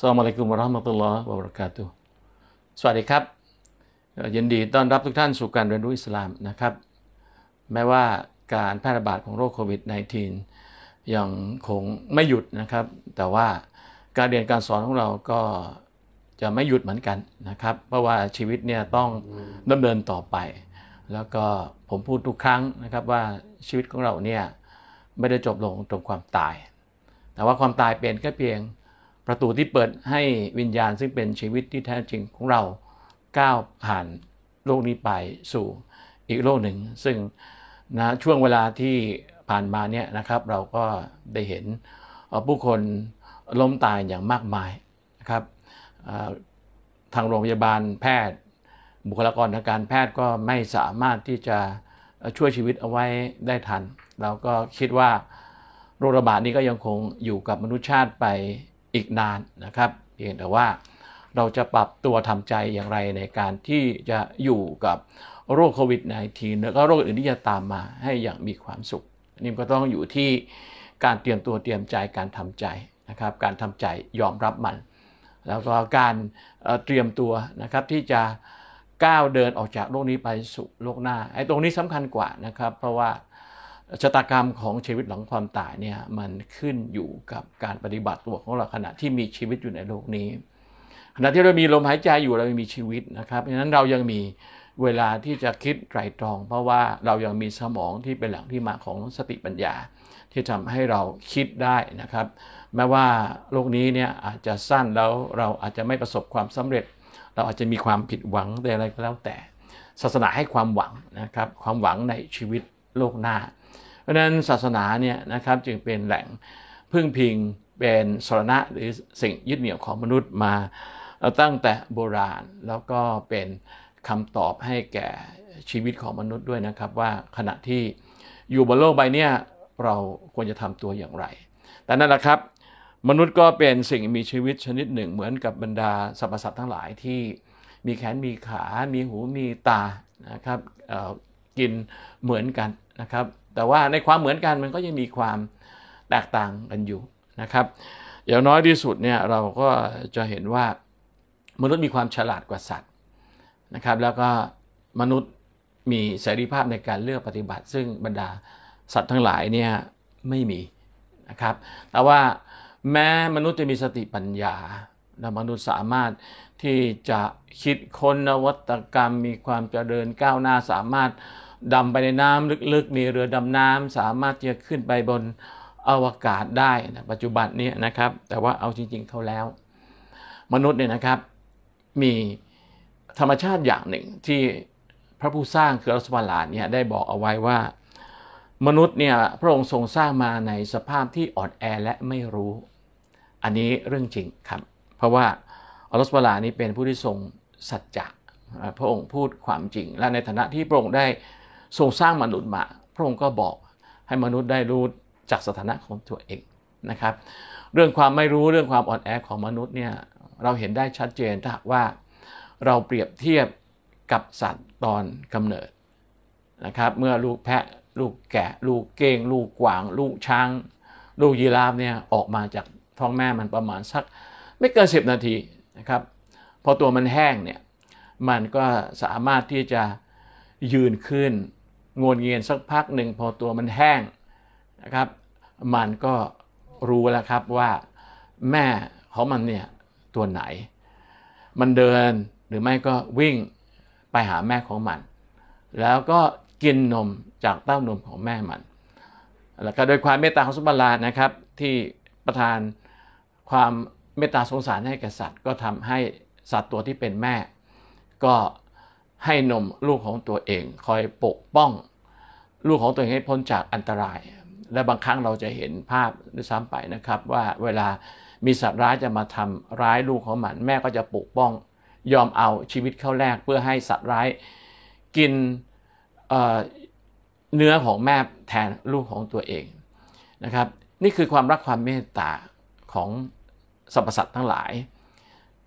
สวัสดีคุรามตลอวะบรกาตุสวัสดีครับ ยินดีต้อนรับทุกท่านสู่การเรียนรู้อิสลามนะครับแม้ว่าการแพร่ระบาดของโรคโควิด -19 ยังคงไม่หยุดนะครับ แต่ว่าการเรียนการสอนของเราก็จะไม่หยุดเหมือนกันนะครับ เพราะว่าชีวิตเนี่ยต้องดำเนินต่อไป แล้วก็ผมพูดทุกครั้งนะครับ ว่าชีวิตของเราเนี่ยไม่ได้จบลงตรงความตาย แต่ว่าความตายเป็นแค่เพียงประตูที่เปิดให้วิญญาณซึ่งเป็นชีวิตที่แท้จริงของเราก้าวผ่านโลกนี้ไปสู่อีกโลกหนึ่ง ซึ่งนะช่วงเวลาที่ผ่านมาเนี่ยนะครับเราก็ได้เห็นผู้คนล้มตายอย่างมากมายนะครับทางโรงพยาบาลแพทย์ บุคลากรทางการแพทย์ก็ไม่สามารถที่จะช่วยชีวิตเอาไว้ได้ทันเราก็คิดว่าโรคระบาดนี้ก็ยังคงอยู่กับมนุษยชาติไปอีกนานนะครับ เพียงแต่ว่าเราจะปรับตัวทำใจอย่างไรในการที่จะอยู่กับโรคโควิด -19 แล้วก็โรคอื่นที่จะตามมาให้อย่างมีความสุขนี่ก็ต้องอยู่ที่การเตรียมตัวเตรียมใจการทำใจนะครับ การทำใจยอมรับมัน แล้วก็การเตรียมตัวนะครับที่จะก้าวเดินออกจากโลกนี้ไปสู่โลกหน้า ไอ้ตรงนี้สำคัญกว่านะครับ เพราะว่าชะตากรรมของชีวิตหลังความตายเนี่ยมันขึ้นอยู่กับการปฏิบัติตัวของเราขณะที่มีชีวิตอยู่ในโลกนี้ ขณะที่เรามีลมหายใจอยู่เรายังมีชีวิตนะครับเพราะฉะนั้นเรายังมีเวลาที่จะคิดไตรตรอง เพราะว่าเรายังมีสมองที่เป็นแหล่งที่มาของสติปัญญาที่ทำให้เราคิดได้นะครับ แม้ว่าโลกนี้เนี่ยอาจจะสั้นแล้วเราอาจจะไม่ประสบความสำเร็จ เราอาจจะมีความผิดหวังต่อะไรก็แล้วแต่ ศาสนาให้ความหวังนะครับความหวังในชีวิตโลกหน้าราะฉะนั้นศาสนาเนี่ยนะครับจึงเป็นแหล่งพึ่งพิง เป็นสรณะหรือสิ่งยึดเหนี่ยวของมนุษย์มาตั้งแต่โบราณแล้วก็เป็นคำตอบให้แก่ชีวิตของมนุษย์ด้วยนะครับ ว่าขณะที่อยู่บนโลกใบนี้เราควรจะทำตัวอย่างไรแต่นั่นแหละครับ มนุษย์ก็เป็นสิ่งมีชีวิตชนิดหนึ่ง เหมือนกับบรรดาสรรพสัตว์ทั้งหลายที่มีแขนมีขา มีหูมีตานะครับกินเหมือนกันนะครับแต่ว่าในความเหมือนกันมันก็ยังมีความแตกต่างกันอยู่นะครับอย่างน้อยที่สุดเนี่ยเราก็จะเห็นว่า มนุษย์มีความฉลาดกว่าสัตว์นะครับแล้วก็มนุษย์มีเสรีภาพในการเลือกปฏิบัติซึ่งบรรดาสัตว์ทั้งหลายเนี่ยไม่มีนะครับแต่ว่าแม้มนุษย์จะมีสติปัญญาและมนุษย์สามารถที่จะคิดค้นนวัตกรรม มีความเจริญก้าวหน้าสามารถดำไปในน้ำลึกๆ มีเรือดำน้ำสามารถจะขึ้นไปบนอวกาศได้นะปัจจุบันนี้นะครับ แต่ว่าเอาจริงๆเข้าแล้ว มนุษย์เนี่ยนะครับ มีธรรมชาติอย่างหนึ่งที่พระผู้สร้างคือรัสวาลาเนี่ยได้บอกเอาไว้ว่า มนุษย์เนี่ยพระองค์ทรงสร้างมาในสภาพที่อ่อนแอและไม่รู้ อันนี้เรื่องจริงครับ เพราะว่าอัสวลานี้เป็นผู้ที่ทรงสัจจะพระองค์พูดความจริงและในฐานะที่พระองค์ได้ทรงสร้างมนุษย์มา พระองค์ก็บอกให้มนุษย์ได้รู้จากสถานะของตัวเองนะครับ เรื่องความไม่รู้เรื่องความอ่อนแอของมนุษย์เนี่ยเราเห็นได้ชัดเจนถ้าว่าเราเปรียบเทียบกับสัตว์ตอนกำเนิดนะครับเมื่อลูกแพะลูกแกะ ลูกเก้งลูกกวาง ลูกช้างลูกยีราฟเนี่ยออกมาจากท้องแม่มันประมาณสักไม่เกินสิบนาทีนะครับ พอตัวมันแห้งเนี่ยมันก็สามารถที่จะยืนขึ้นงวนเงียนสักพักหนึ่งพอตัวมันแห้งนะครับ มันก็รู้แล้วครับว่าแม่ของมันเนี่ยตัวไหน มันเดินหรือไม่ก็วิ่งไปหาแม่ของมัน แล้วก็กินนมจากเต้านมของแม่มันแล้วก็โดยความเมตตาของสุบาลานะครับ ที่ประทานความเมตตาสงสารให้แก่สัตว์ก็ทำให้สัตว์ตัวที่เป็นแม่ ก็ให้นมลูกของตัวเอง คอยปกป้องลูกของตัวเองให้พ้นจากอันตราย และบางครั้งเราจะเห็นภาพด้วยซ้ำไปนะครับว่าเวลามีสัตว์ร้ายจะมาทำร้ายลูกของมันแม่ก็จะปกป้องยอมเอาชีวิตเข้าแลกเพื่อให้สัตว์ร้ายกินเนื้อของแม่แทนลูกของตัวเองนะครับนี่คือความรักความเมตตาของสรรพสัตว์ทั้งหลาย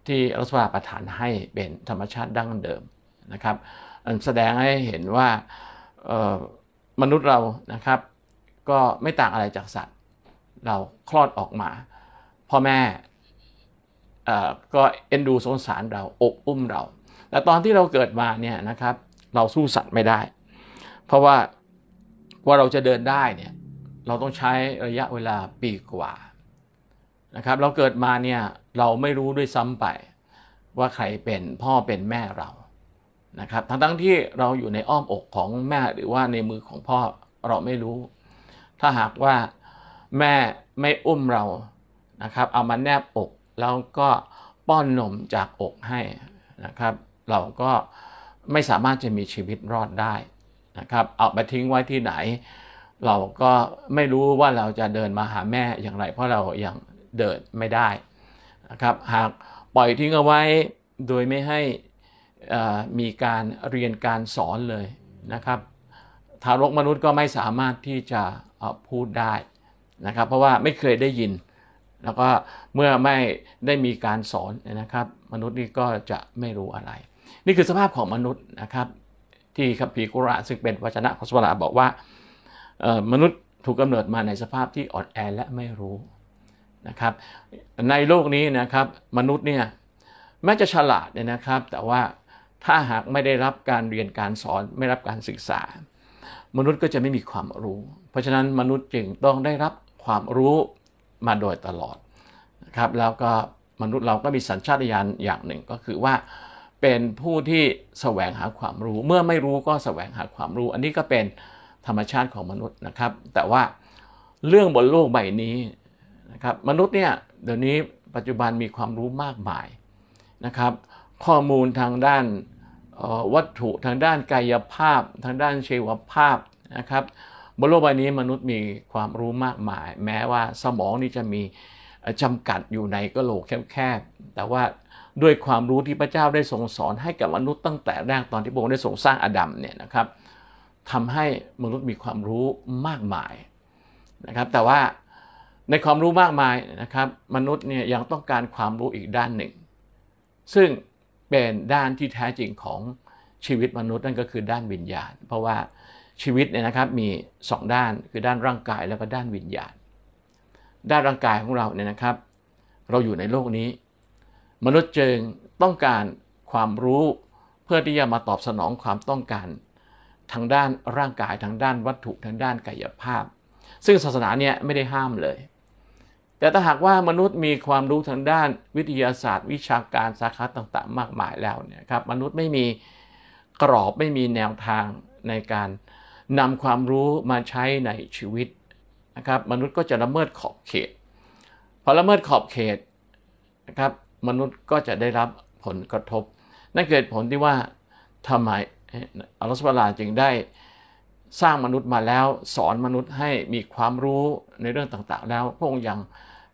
ที่รัศดาประทานให้เป็นธรรมชาติดั้งเดิมนะครับ แสดงให้เห็นว่ามนุษย์เรานะครับก็ไม่ต่างอะไรจากสัตว์ เราคลอดออกมา พ่อแม่ก็เอ็นดูสงสารเราอบอุ้มเราแต่ตอนที่เราเกิดมาเนี่ยนะครับเราสู้สัตว์ไม่ได้ เพราะว่าว่าเราจะเดินได้เนี่ยเราต้องใช้ระยะเวลาปีกว่านะครับเราเกิดมาเนี่ยเราไม่รู้ด้วยซ้ำไปว่าใครเป็นพ่อเป็นแม่เรานะครับ ทั้งทั้งที่เราอยู่ในอ้อมอกของแม่หรือว่าในมือของพ่อ เราไม่รู้ ถ้าหากว่าแม่ไม่อุ้มเรา นะครับ เอามาแนบอกแล้วก็ป้อนนมจากอกให้นะครับ เราก็ไม่สามารถจะมีชีวิตรอดได้นะครับ เอาไปทิ้งไว้ที่ไหน เราก็ไม่รู้ว่าเราจะเดินมาหาแม่อย่างไร เพราะเรายัางเดินไม่ได้นะครับ หากปล่อยทิ้งเอาไว้โดยไม่ให้มีการเรียนการสอนเลยนะครับทารกมนุษย์ก็ไม่สามารถที่จะพูดได้นะครับเพราะว่าไม่เคยได้ยิน แล้วก็เมื่อไม่ได้มีการสอนนะครับ มนุษย์นี่ก็จะไม่รู้อะไร นี่คือสภาพของมนุษย์นะครับที่คัมภีร์กุรานซึ่งเป็นวจนะของสุวรบอกว่า มนุษย์ถูกกาเนิดมาในสภาพที่อ่อนแอและไม่รู้นะครับในโลกนี้นะครับ มนุษย์เนี่ยแม้จะฉลาดเนี่ยนะครับแต่ว่าถ้าหากไม่ได้รับการเรียนการสอนไม่รับการศึกษา มนุษย์ก็จะไม่มีความรู้ เพราะฉะนั้นมนุษย์จึงต้องได้รับความรู้มาโดยตลอดครับแล้วก็มนุษย์เราก็มีสัญชาตญาณอย่างหนึ่งก็คือว่าเป็นผู้ที่แสวงหาความรู้ เมื่อไม่รู้ก็แสวงหาความรู้ อันนี้ก็เป็นธรรมชาติของมนุษย์นะครับ แต่ว่าเรื่องบนโลกใบนี้นะครับมนุษย์เนี่ยเดี๋ยวนี้ปัจจุบันมีความรู้มากมายนะครับ ข้อมูลทางด้านวัตถุทางด้านกายภาพทางด้านเชวภาพนะครับบนโลกใบนี้มนุษย์มีความรู้มากมาย แม้ว่าสมองนี่จะมีจำกัดอยู่ในกระโหลกแคบๆ แต่ว่าด้วยความรู้ที่พระเจ้าได้ทรงสอนให้กับมนุษย์ตั้งแต่แรกตอนที่พระองค์ได้ทรงสร้างอดัมเนี่ยนะครับทำให้มนุษย์มีความรู้มากมายนะครับแต่ว่าในความรู้มากมายนะครับมนุษย์เนี่ยยังต้องการความรู้อีกด้านหนึ่ง ซึ่งเป็นด้านที่แท้จริงของชีวิตมนุษย์นั่นก็คือ ด้านวิญญาณเพราะว่าชีวิตเนี่ยนะครับมี 2 ด้านคือด้านร่างกายแล้วก็ด้านวิญญาณด้านร่างกายของเราเนี่ยนะครับ เราอยู่ในโลกนี้ มนุษย์จึงต้องการความรู้เพื่อที่จะมาตอบสนองความต้องการ ทางด้านร่างกายทางด้านวัตถุทางด้านกายภาพ ซึ่งศาสนาเนี่ยไม่ได้ห้ามเลยแต่ถ้าหากว่ามนุษย์มีความรู้ทางด้าน วิทยาศาสตร์ วิชาการ สาขาต่างๆ มากมายแล้วเนี่ยครับมนุษย์ไม่มีกรอบไม่มีแนวทางในการนำความรู้มาใช้ในชีวิตนะครับมนุษย์ก็จะละเมิดขอบเขตพอละเมิดขอบเขตนะครับมนุษย์ก็จะได้รับผลกระทบนั่นเกิดผลที่ว่าทำไมอัลลอฮฺสุบลาจึงได้สร้างมนุษย์มาแล้วสอนมนุษย์ให้มีความรู้ในเรื่องต่างๆ แล้วพระองค์ยัง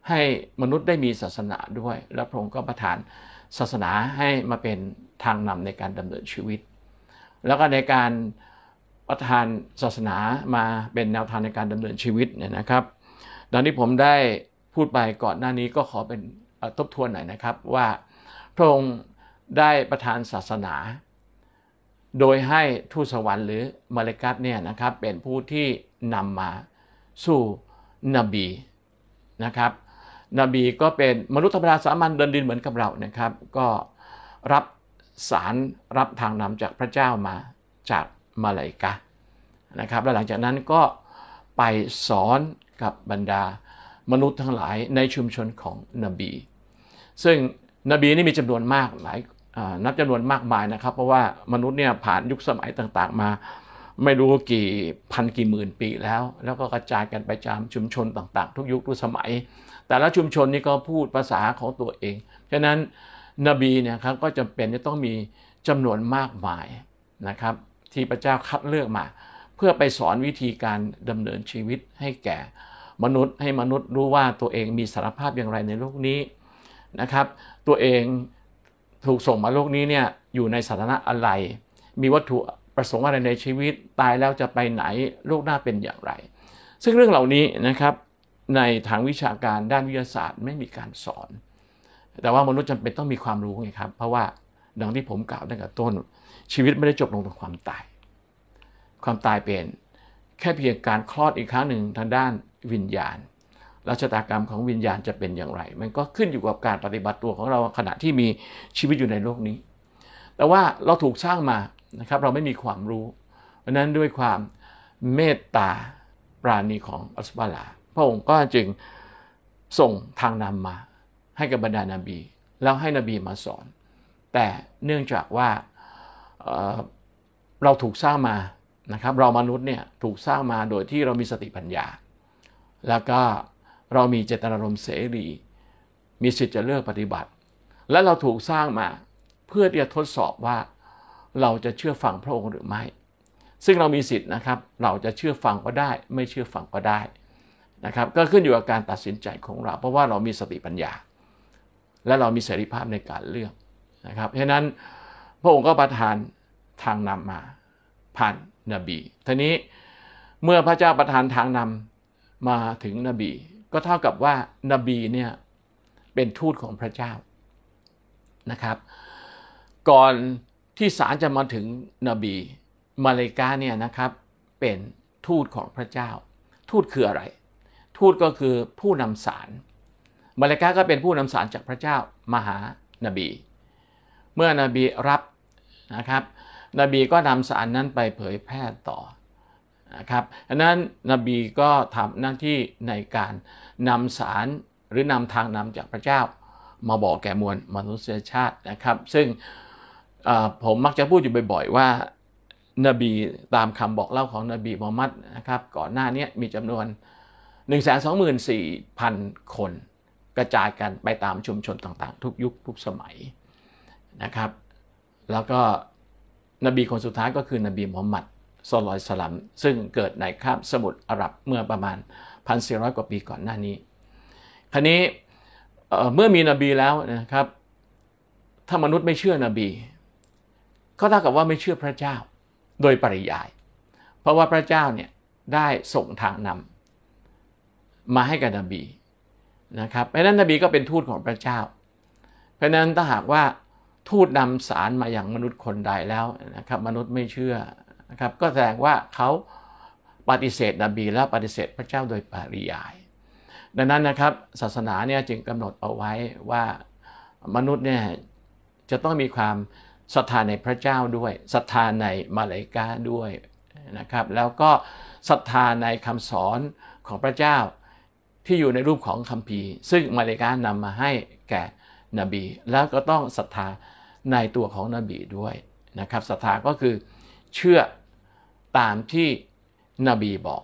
ให้มนุษย์ได้มีศาสนาด้วย แล้วพระองค์ก็ประทานศาสนาให้มาเป็นทางนำในการดำเนินชีวิต แล้วก็ในการประทานศาสนามาเป็นแนวทางในการดำเนินชีวิตเนี่ยนะครับตอนที่ผมได้พูดไปก่อนหน้านี้ก็ขอเป็นทบทวนหน่อยนะครับ ว่าพระองค์ได้ประทานศาสนา โดยให้ทูตสวรรค์หรือมาเลกัสเนี่ยนะครับ เป็นผู้ที่นำมาสู่นบีนะครับนบีก็เป็นมนุษย์ธรรมดาสามัญเดินดินเหมือนกับเรานะครับก็รับสารรับทางนำจากพระเจ้ามาจากมาลายกะนะครับและหลังจากนั้นก็ไปสอนกับบรรดามนุษย์ทั้งหลายในชุมชนของนบี ซึ่งนบีนี่มีจำนวนมากหลายนับจำนวนมากมายนะครับเพราะว่ามนุษย์เนี่ยผ่านยุคสมัยต่างๆมา ไม่รู้กี่พันกี่หมื่นปีแล้ว แล้วก็กระจายกันไปตามชุมชนต่าง ๆ ทุกยุคทุกสมัยแต่ละชุมชนนี่ก็พูดภาษาของตัวเอง ฉะนั้นนบีเนี่ยครับก็จำเป็นจะต้องมีจำนวนมากมายนะครับที่พระเจ้าคัดเลือกมา เพื่อไปสอนวิธีการดำเนินชีวิตให้แก่ มนุษย์ให้มนุษย์รู้ว่าตัวเองมีสารภาพอย่างไรในโลกนี้นะครับ ตัวเองถูกส่งมาโลกนี้เนี่ยอยู่ในสถานะอะไร มีวัตถุประสงค์อะไรในชีวิต ตายแล้วจะไปไหน โลกหน้าเป็นอย่างไร ซึ่งเรื่องเหล่านี้นะครับในทางวิชาการด้านวิทยาศาสตร์ไม่มีการสอน แต่ว่ามนุษย์จำเป็นต้องมีความรู้ไงครับ เพราะว่าดังที่ผมกล่าวตั้งแต่ต้น ชีวิตไม่ได้จบลงตรงความตาย ความตายเป็นแค่เพียงการคลอดอีกครั้งหนึ่งทางด้านวิญญาณลักชะตกรรมของวิญญาณจะเป็นอย่างไร มันก็ขึ้นอยู่กับการปฏิบัติตัวของเราขณะที่มีชีวิตอยู่ในโลกนี้ แต่ว่าเราถูกสร้างมานะครับเราไม่มีความรู้ เพราะนั้นด้วยความเมตตาปราณีของอัสบาลาพระองค์ก็จึงส่งทางนำมา ให้กับบรรดานาบี แล้วให้นบีมาสอน แต่เนื่องจากว่าเเราถูกสร้างมา นะครับ เรามนุษย์เนี่ยถูกสร้างมาโดยที่เรามีสติปัญญา แล้วก็เรามีเจตนารมณ์เสรี มีสิทธิ์จะเลือกปฏิบัติ และเราถูกสร้างมาเพื่อที่จะทดสอบว่าเราจะเชื่อฟังพระองค์หรือไม่ ซึ่งเรามีสิทธิ์นะครับ เราจะเชื่อฟังก็ได้ ไม่เชื่อฟังก็ได้นะครับ ก็ขึ้นอยู่กับการตัดสินใจของเรา เพราะว่าเรามีสติปัญญา และเรามีเสรีภาพในการเลือกนะครับเฉะนั้นพระองค์ก็ประทานทางนำมา ผ่านนบีทีนี้เมื่อพระเจ้าประทานทางนำมาถึงนบี ก็เท่ากับว่านบีเนี่ยเป็นทูตของพระเจ้านะครับ ก่อนที่สารจะมาถึงนบี มาเลกาเนี่ยนะครับ เป็นทูตของพระเจ้า ทูตคืออะไรทูตก็คือผู้นำสาร มาเลกาก็เป็นผู้นำสารจากพระเจ้ามหานบี เมื่อนบีรับนะครับ นบีก็นำสารนั้นไปเผยแพร่ต่อนะครับดังนั้นนบีก็ทำหน้าที่ในการนำสารหรือนำทางนำจากพระเจ้า มาบอกแก่มวลมนุษยชาตินะครับ ซึ่งผมมักจะพูดอยู่บ่อย ๆ ว่านบีตามคำบอกเล่าของนบีมูฮัมมัดนะครับ ก่อนหน้านี้มีจำนวน124,000 คนกระจายกันไปตามชุมชนต่างๆ ทุกยุคทุกสมัยนะครับ แล้วก็นบีคนสุดท้ายก็คือนบีมุฮัมมัดสลอยสลัม ซึ่งเกิดในคาบสมุทรอาหรับเมื่อประมาณ 1,400 กว่าปีก่อนหน้านี้ ครนี้เมื่อมีนบีแล้วนะครับถ้ามนุษย์ไม่เชื่อนบี ก็เท่ากับว่าไม่เชื่อพระเจ้าโดยปริยาย เพราะว่าพระเจ้าเนี่ยได้ส่งทางนำมาให้กับนบีนะครับเพราะนั้นนบีก็เป็นทูตของพระเจ้า เพราะนั้นถ้าหากว่าทูตนำสารมาอย่างมนุษย์คนใดแล้วนะครับมนุษย์ไม่เชื่อนะครับก็แสดงว่าเขาปฏิเสธนบี และปฏิเสธพระเจ้าโดยปริยาย ดังนั้นนะครับศาสนาเนี่ยจึงกำหนดเอาไว้ว่ามนุษย์เนี่ยจะต้องมีความศรัทธาในพระเจ้าด้วยศรัทธาในมาเลกาด้วยนะครับแล้วก็ศรัทธาในคำสอนของพระเจ้าที่อยู่ในรูปของคัมภีร์ ซึ่งมาเลกานำมาให้แก่นบี แล้วก็ต้องศรัทธาในตัวของนบีด้วยนะครับ ศรัทธาก็คือเชื่อตามที่นบีบอก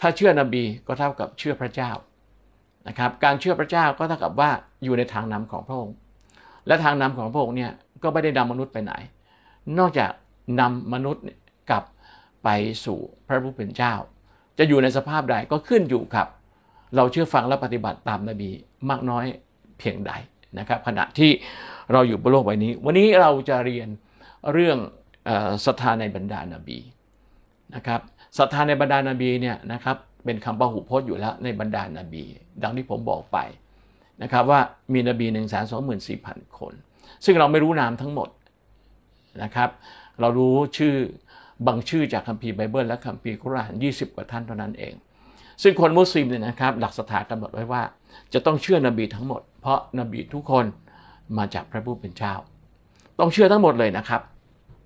ถ้าเชื่อนบีก็เท่ากับเชื่อพระเจ้านะครับ การเชื่อพระเจ้าก็เท่ากับว่าอยู่ในทางนำของพระองค์ และทางนำของพระองค์เนี่ยก็ไม่ได้นามนุษย์ไปไหน นอกจากนำมนุษย์กลับไปสู่พระผู้เป็นเจ้า จะอยู่ในสภาพใดก็ขึ้นอยู่กับเราเชื่อฟังและปฏิบัติตามนบี มากน้อยเพียงใดนะครับขณะที่เราอยู่บนโลกใบนี้ วันนี้เราจะเรียนเรื่องศรัทธาในบรรดานาบีนะครับศรัทธาในบรรดานาบีเนี่ยนะครับเป็นคำประหุพจน์อยู่แล้วในบรรดานาบี ดังที่ผมบอกไปนะครับว่ามีนบี1นึ่งแสนสองหมื่นสี่พันคน ซึ่งเราไม่รู้นามทั้งหมดนะครับเรารู้ชื่อบางชื่อจากคัมภีร์ไบเบิลและคัมภีร์คุรานยี่สิบกว่าท่านเท่านั้นเองซึ่งคนมุสลิมเนี่ยนะครับหลักศรัทธากำหนดไว้ว่า จะต้องเชื่อนบีทั้งหมดเพราะนบีทุกคนมาจากพระผู้เป็นเจ้า ต้องเชื่อทั้งหมดเลยนะครับ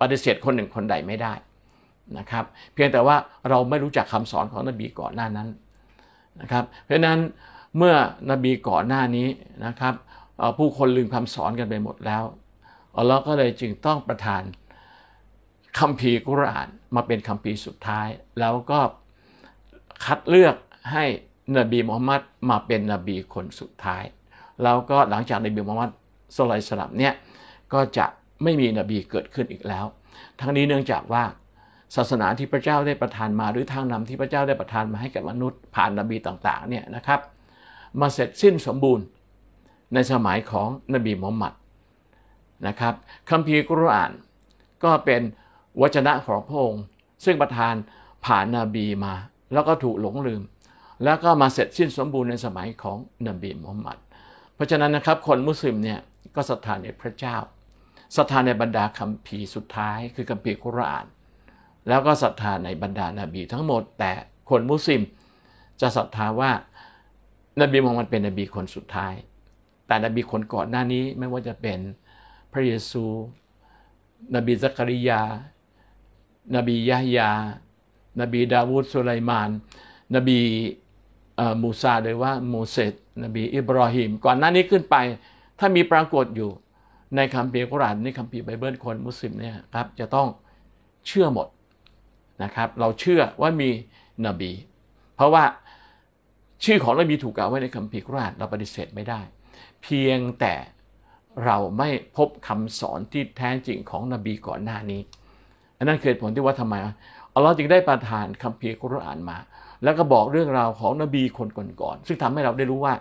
ปฏิเสธคนหนึ่งคนใดไม่ได้นะครับเพียงแต่ว่าเราไม่รู้จักคำสอนของนบีก่อนหน้านั้นนะครับเพราะนั้นเมื่อนบีก่อนหน้านี้นะครับผู้คนลืมคำสอนกันไปหมดแล้วอัลลอฮ์ก็เลยจึงต้องประทานคัมภีร์กุรอานมาเป็นคัมภีร์สุดท้ายแล้วก็คัดเลือกให้นบีมูฮัมมัดมาเป็นนบีคนสุดท้าย แล้วก็หลังจากนบีมูฮัมมัดสลายสลับเนี่ยก็จะไม่มีนบีเกิดขึ้นอีกแล้ว ทั้งนี้เนื่องจากว่าศาสนาที่พระเจ้าได้ประทานมาหรือทางนำที่พระเจ้าได้ประทานมาให้กับมนุษย์ผ่านนบีต่างๆเนี่ยนะครับมาเสร็จสิ้นสมบูรณ์ในสมัยของนบีมุฮัมมัดนะครับคัมภีร์กุรอาน ก็เป็นวจนะของพระองค์ ซึ่งประทานผ่านนาบีมาแล้วก็ถูกหลงลืม แล้วก็มาเสร็จสิ้นสมบูรณ์ในสมัยของนบีมุฮัมมัดเพราะฉะนั้นนะครับคนมุสลิมเนี่ยก็ศรัทธาในพระเจ้าศรัทธาในบรรดาคัมภีร์สุดท้าย คือคัมภีร์คุราน แล้วก็ศรัทธาในบรรดานาบีทั้งหมด แต่คนมุสลิมจะศรัทธาว่านบีมุฮัมมัดเป็นนบีคนสุดท้าย แต่นบีคนก่อนหน้านี้ไม่ว่าจะเป็นพระเยซู นบีซักริยา นบียะฮยานบีดาวูดสุไลมาน นบีมูซาหรือว่าโมเสสนบีอิบราฮิมก่อนหน้านี้ขึ้นไป ถ้ามีปรากฏอยู่ในคัมภีร์กุรานในคัมภีร์ไบเบิลคนมุสลิมเนี่ยครับจะต้องเชื่อหมดนะครับ เราเชื่อว่ามีนบี เพราะว่าชื่อของนบีถูกกล่าวไว้ในคัมภีร์กุรานเราปฏิเสธไม่ได้ เพียงแต่เราไม่พบคำสอนที่แท้จริงของนบีก่อนหน้านี้อันนั้นเคิดผลที่ว่าทำไมอัลลอฮ์จึงได้ประทานคัมภีร์คุรานมา แล้วก็บอกเรื่องราวของนบีคนก่อนๆซึ่งทำให้เราได้รู้ว่า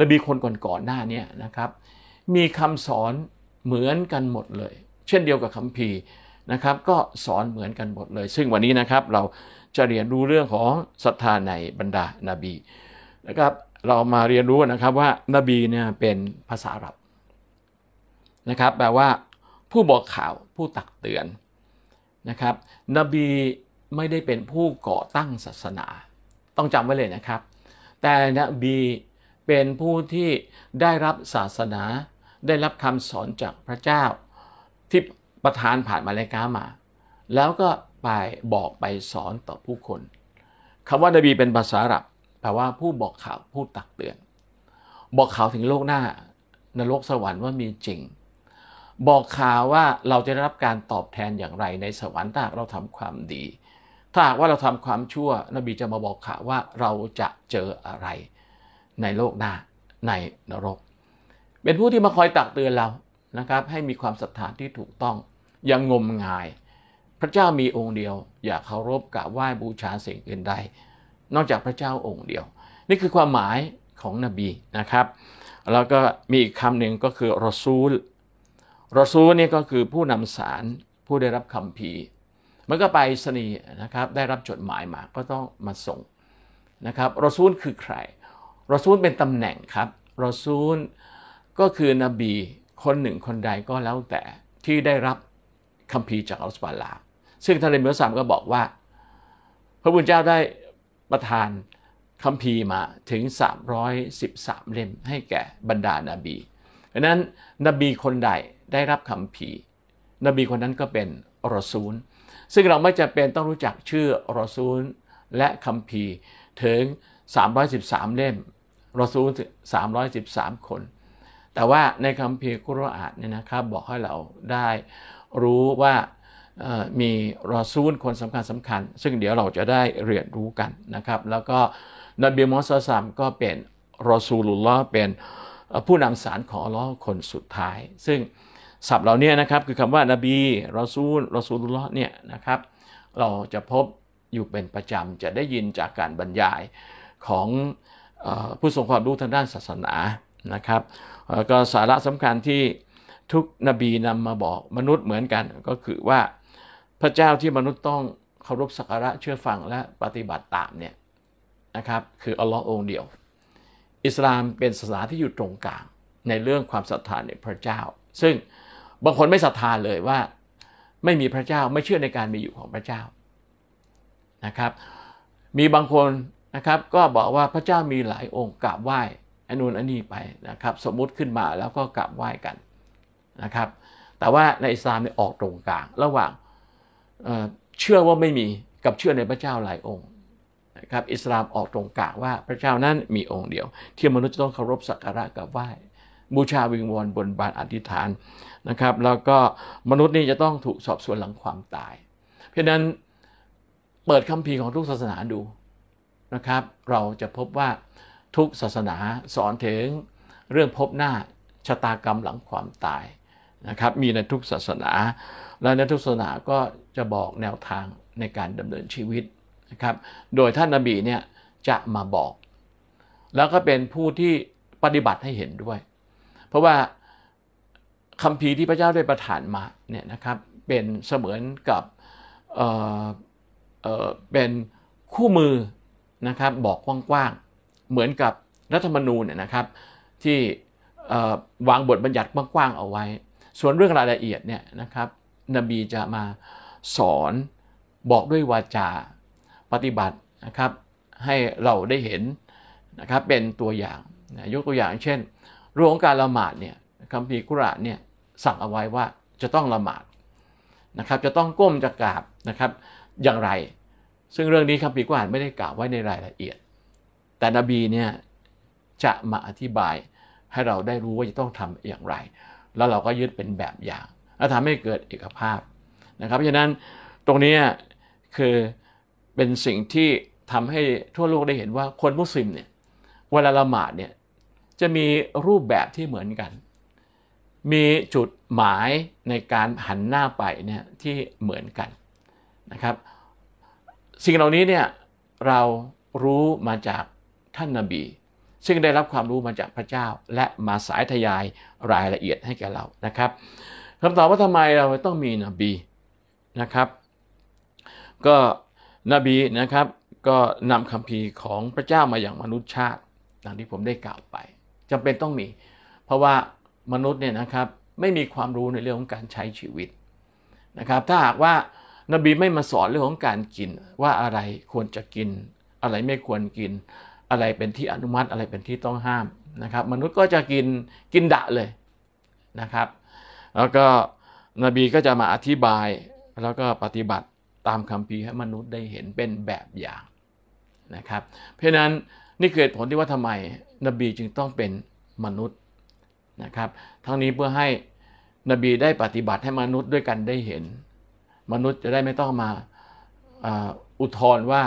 นบีคนก่อนๆหน้านี้นะครับมีคำสอนเหมือนกันหมดเลย เช่นเดียวกับคัมภีร์นะครับก็สอนเหมือนกันหมดเลย ซึ่งวันนี้นะครับเราจะเรียนรู้เรื่องของศรัทธาในบรรดานาบีนะครับเรามาเรียนรู้นะครับว่านาบีเนี่ยเป็นภาษาอาหรับนะครับ แปลว่าผู้บอกข่าวผู้ตักเตือนนะครับ นบีไม่ได้เป็นผู้ก่อตั้งศาสนา ต้องจำไว้เลยนะครับ แต่นบีเป็นผู้ที่ได้รับศาสนา ได้รับคำสอนจากพระเจ้าที่ประทานผ่านมาเลกามา แล้วก็ไปบอกไปสอนต่อผู้คนคำว่านบีเป็นภาษาอับแปลว่าผู้บอกข่าวผู้ตักเตือน บอกข่าวถึงโลกหน้านรกสวรรค์ว่ามีจริงบอกข่าวว่าเราจะได้รับการตอบแทนอย่างไร ในสวรรค์ถ้าเราทำความดี ถ้าหากว่าเราทำความชั่วนบีจะมาบอกข่าวว่าเราจะเจออะไรในโลกหน้าในนรก เป็นผู้ที่มาคอยตักเตือนเรานะครับ ให้มีความศรัทธาที่ถูกต้องอย่างงมงาย พระเจ้ามีองค์เดียว อย่าเคารพกราบไหว้บูชาสิ่งอื่นใดนอกจากพระเจ้าองค์เดียว นี่คือความหมายของนบีนะครับแล้วก็มีอีกคำหนึ่งก็คือรอซูลรอซูนี่ก็คือผู้นำสารผู้ได้รับคำพีมันก็ไปสนีนะครับ ได้รับจดหมายมาก็ต้องมาส่งนะครับ รอซูลคือใคร รอซูลเป็นตำแหน่งครับ รอซูลก็คือนบีคนหนึ่งคนใดก็แล้วแต่ที่ได้รับคำพีจากอัลสปาลา ซึ่งท่านเิบนสามก็บอกว่า พระบุญเจ้าได้ประทานคำพีมาถึง 313 เล่มให้แก่บรรดานาบีดังนั้นนบีคนใดได้รับคำผีนบีคนนั้นก็เป็นรอซูลซึ่งเราไม่จะเป็นต้องรู้จักชื่อรอซูลและคำผีถึง 313 เล่มรอซูล313 คน แต่ว่าในคำพีกุรอานเนี่ยนะครับ บอกให้เราได้รู้ว่ามีรอซูลคนสำคัญสำคัญ ซึ่งเดี๋ยวเราจะได้เรียนรู้กันนะครับ แล้วก็นบีมอสซามก็เป็นรอซูลุลลอฮ์เป็นผู้นำสารของลอคนสุดท้าย ซึ่งศัพท์เหล่านี้นะครับคือคำว่านบีรอซูลรอซูลุลลอ์เนี่ยนะครับ เราจะพบอยู่เป็นประจำจะได้ยินจากการบรรยายของผู้ทรงความรู้ทางด้านศาสนานะครับก็สาระสำคัญที่ทุกนบีนำมาบอกมนุษย์เหมือนกัน ก็คือว่าพระเจ้าที่มนุษย์ต้องเคารพสักการะเชื่อฟังและปฏิบัติตามเนี่ยนะครับ คืออัลลอฮ์องเดียว อิสลามเป็นศาสนาที่อยู่ตรงกลางในเรื่องความศรัทธาในพระเจ้า ซึ่งบางคนไม่ศรัทธาเลยว่าไม่มีพระเจ้าไม่เชื่อในการมีอยู่ของพระเจ้านะครับมีบางคนนะครับก็บอกว่าพระเจ้ามีหลายองค์กราบไหว้อันนูนอันนี้ไปนะครับสมมุติขึ้นมาแล้วก็กราบไหว้กันนะครับแต่ว่าในอิสลามเนี่ยออกตรงกลาง ระหว่างเชื่อว่าไม่มีกับเชื่อในพระเจ้าหลายองค์นะครับอิสลามออกตรงกลางว่าพระเจ้านั้นมีองค์เดียวที่มนุษย์จะต้องเคารพสักการะกราบไหว้บูชาวิงวอนบนบานอธิษฐานนะครับ แล้วก็มนุษย์นี่จะต้องถูกสอบสวนหลังความตาย เพราะนั้นเปิดคัมภีร์ของทุกศาสนาดูนะครับ เราจะพบว่าทุกศาสนาสอนถึงเรื่องพบหน้า ชะตากรรมหลังความตายนะครับ มีในทุกศาสนา และในทุกศาสนาก็จะบอกแนวทางในการดำเนินชีวิตนะครับ โดยท่านนบีเนี่ยจะมาบอก แล้วก็เป็นผู้ที่ปฏิบัติให้เห็นด้วยเพราะว่าคำพีที่พระเจ้าได้ประทานมาเนี่ยนะครับเป็นเสมือนกับเเเป็นคู่มือนะครับบอกกว้างๆเหมือนกับรัฐธรรมนูญเนี่ยนะครับ ที่วางบทบัญญัติกว้างๆเอาไว้ ส่วนเรื่องรายละเอียดเนี่ยนะครับนบีจะมาสอนบอกด้วยวาจาปฏิบัตินะครับให้เราได้เห็นนะครับเป็นตัวอย่างยกตัวอย่างเช่นรื่องของการละหมาดเนี่ยคำพีกุระเนี่ย สั่งเอาไว้ว่าจะต้องละหมาดนะครับจะต้องก้มจะกราบนะครับอย่างไร ซึ่งเรื่องนี้คำพีกุระไม่ได้กล่าวไว้ในรายละเอียด แต่นบี เนี่ย จะมาอธิบายให้เราได้รู้ว่าจะต้องทำอย่างไร แล้วเราก็ยึดเป็นแบบอย่าง แล้วทำให้เกิดเอกภาพนะครับฉะนั้นตรงนี้คือเป็นสิ่งที่ทำให้ทั่วโลกได้เห็นว่าคนมุสลิมเนี่ยเวลาละหมาดเนี่ยจะมีรูปแบบที่เหมือนกัน มีจุดหมายในการหันหน้าไปเนี่ยที่เหมือนกันนะครับ สิ่งเหล่านี้เนี่ยเรารู้มาจากท่านนาบี ซึ่งได้รับความรู้มาจากพระเจ้าและมาสายทยายรายละเอียดให้แก่เรานะครับคำตอบว่าทำไมเราต้องมีนบีนะครับ ก็นบีนะครับก็นำคำพีของพระเจ้ามาอย่างมนุษย์ชาติดังที่ผมได้กล่าวไปจำเป็นต้องมี เพราะว่ามนุษย์เนี่ยนะครับไม่มีความรู้ในเรื่องของการใช้ชีวิตนะครับ ถ้าหากว่านบีไม่มาสอนเรื่องของการกินว่าอะไรควรจะกิน อะไรไม่ควรกินอะไรเป็นที่อนุมัติอะไรเป็นที่ต้องห้ามนะครับ มนุษย์ก็จะกินกินดะเลยนะครับ แล้วก็นบีก็จะมาอธิบาย แล้วก็ปฏิบัติตามคำพีให้มนุษย์ได้เห็นเป็นแบบอย่างนะครับ เพราะนั้นนี่เกิดผลที่ว่าทำไมนบีจึงต้องเป็นมนุษย์นะครับทั้งนี้เพื่อให้นบีได้ปฏิบัติให้มนุษย์ด้วยกันได้เห็น มนุษย์จะได้ไม่ต้องมาอุทธรว่า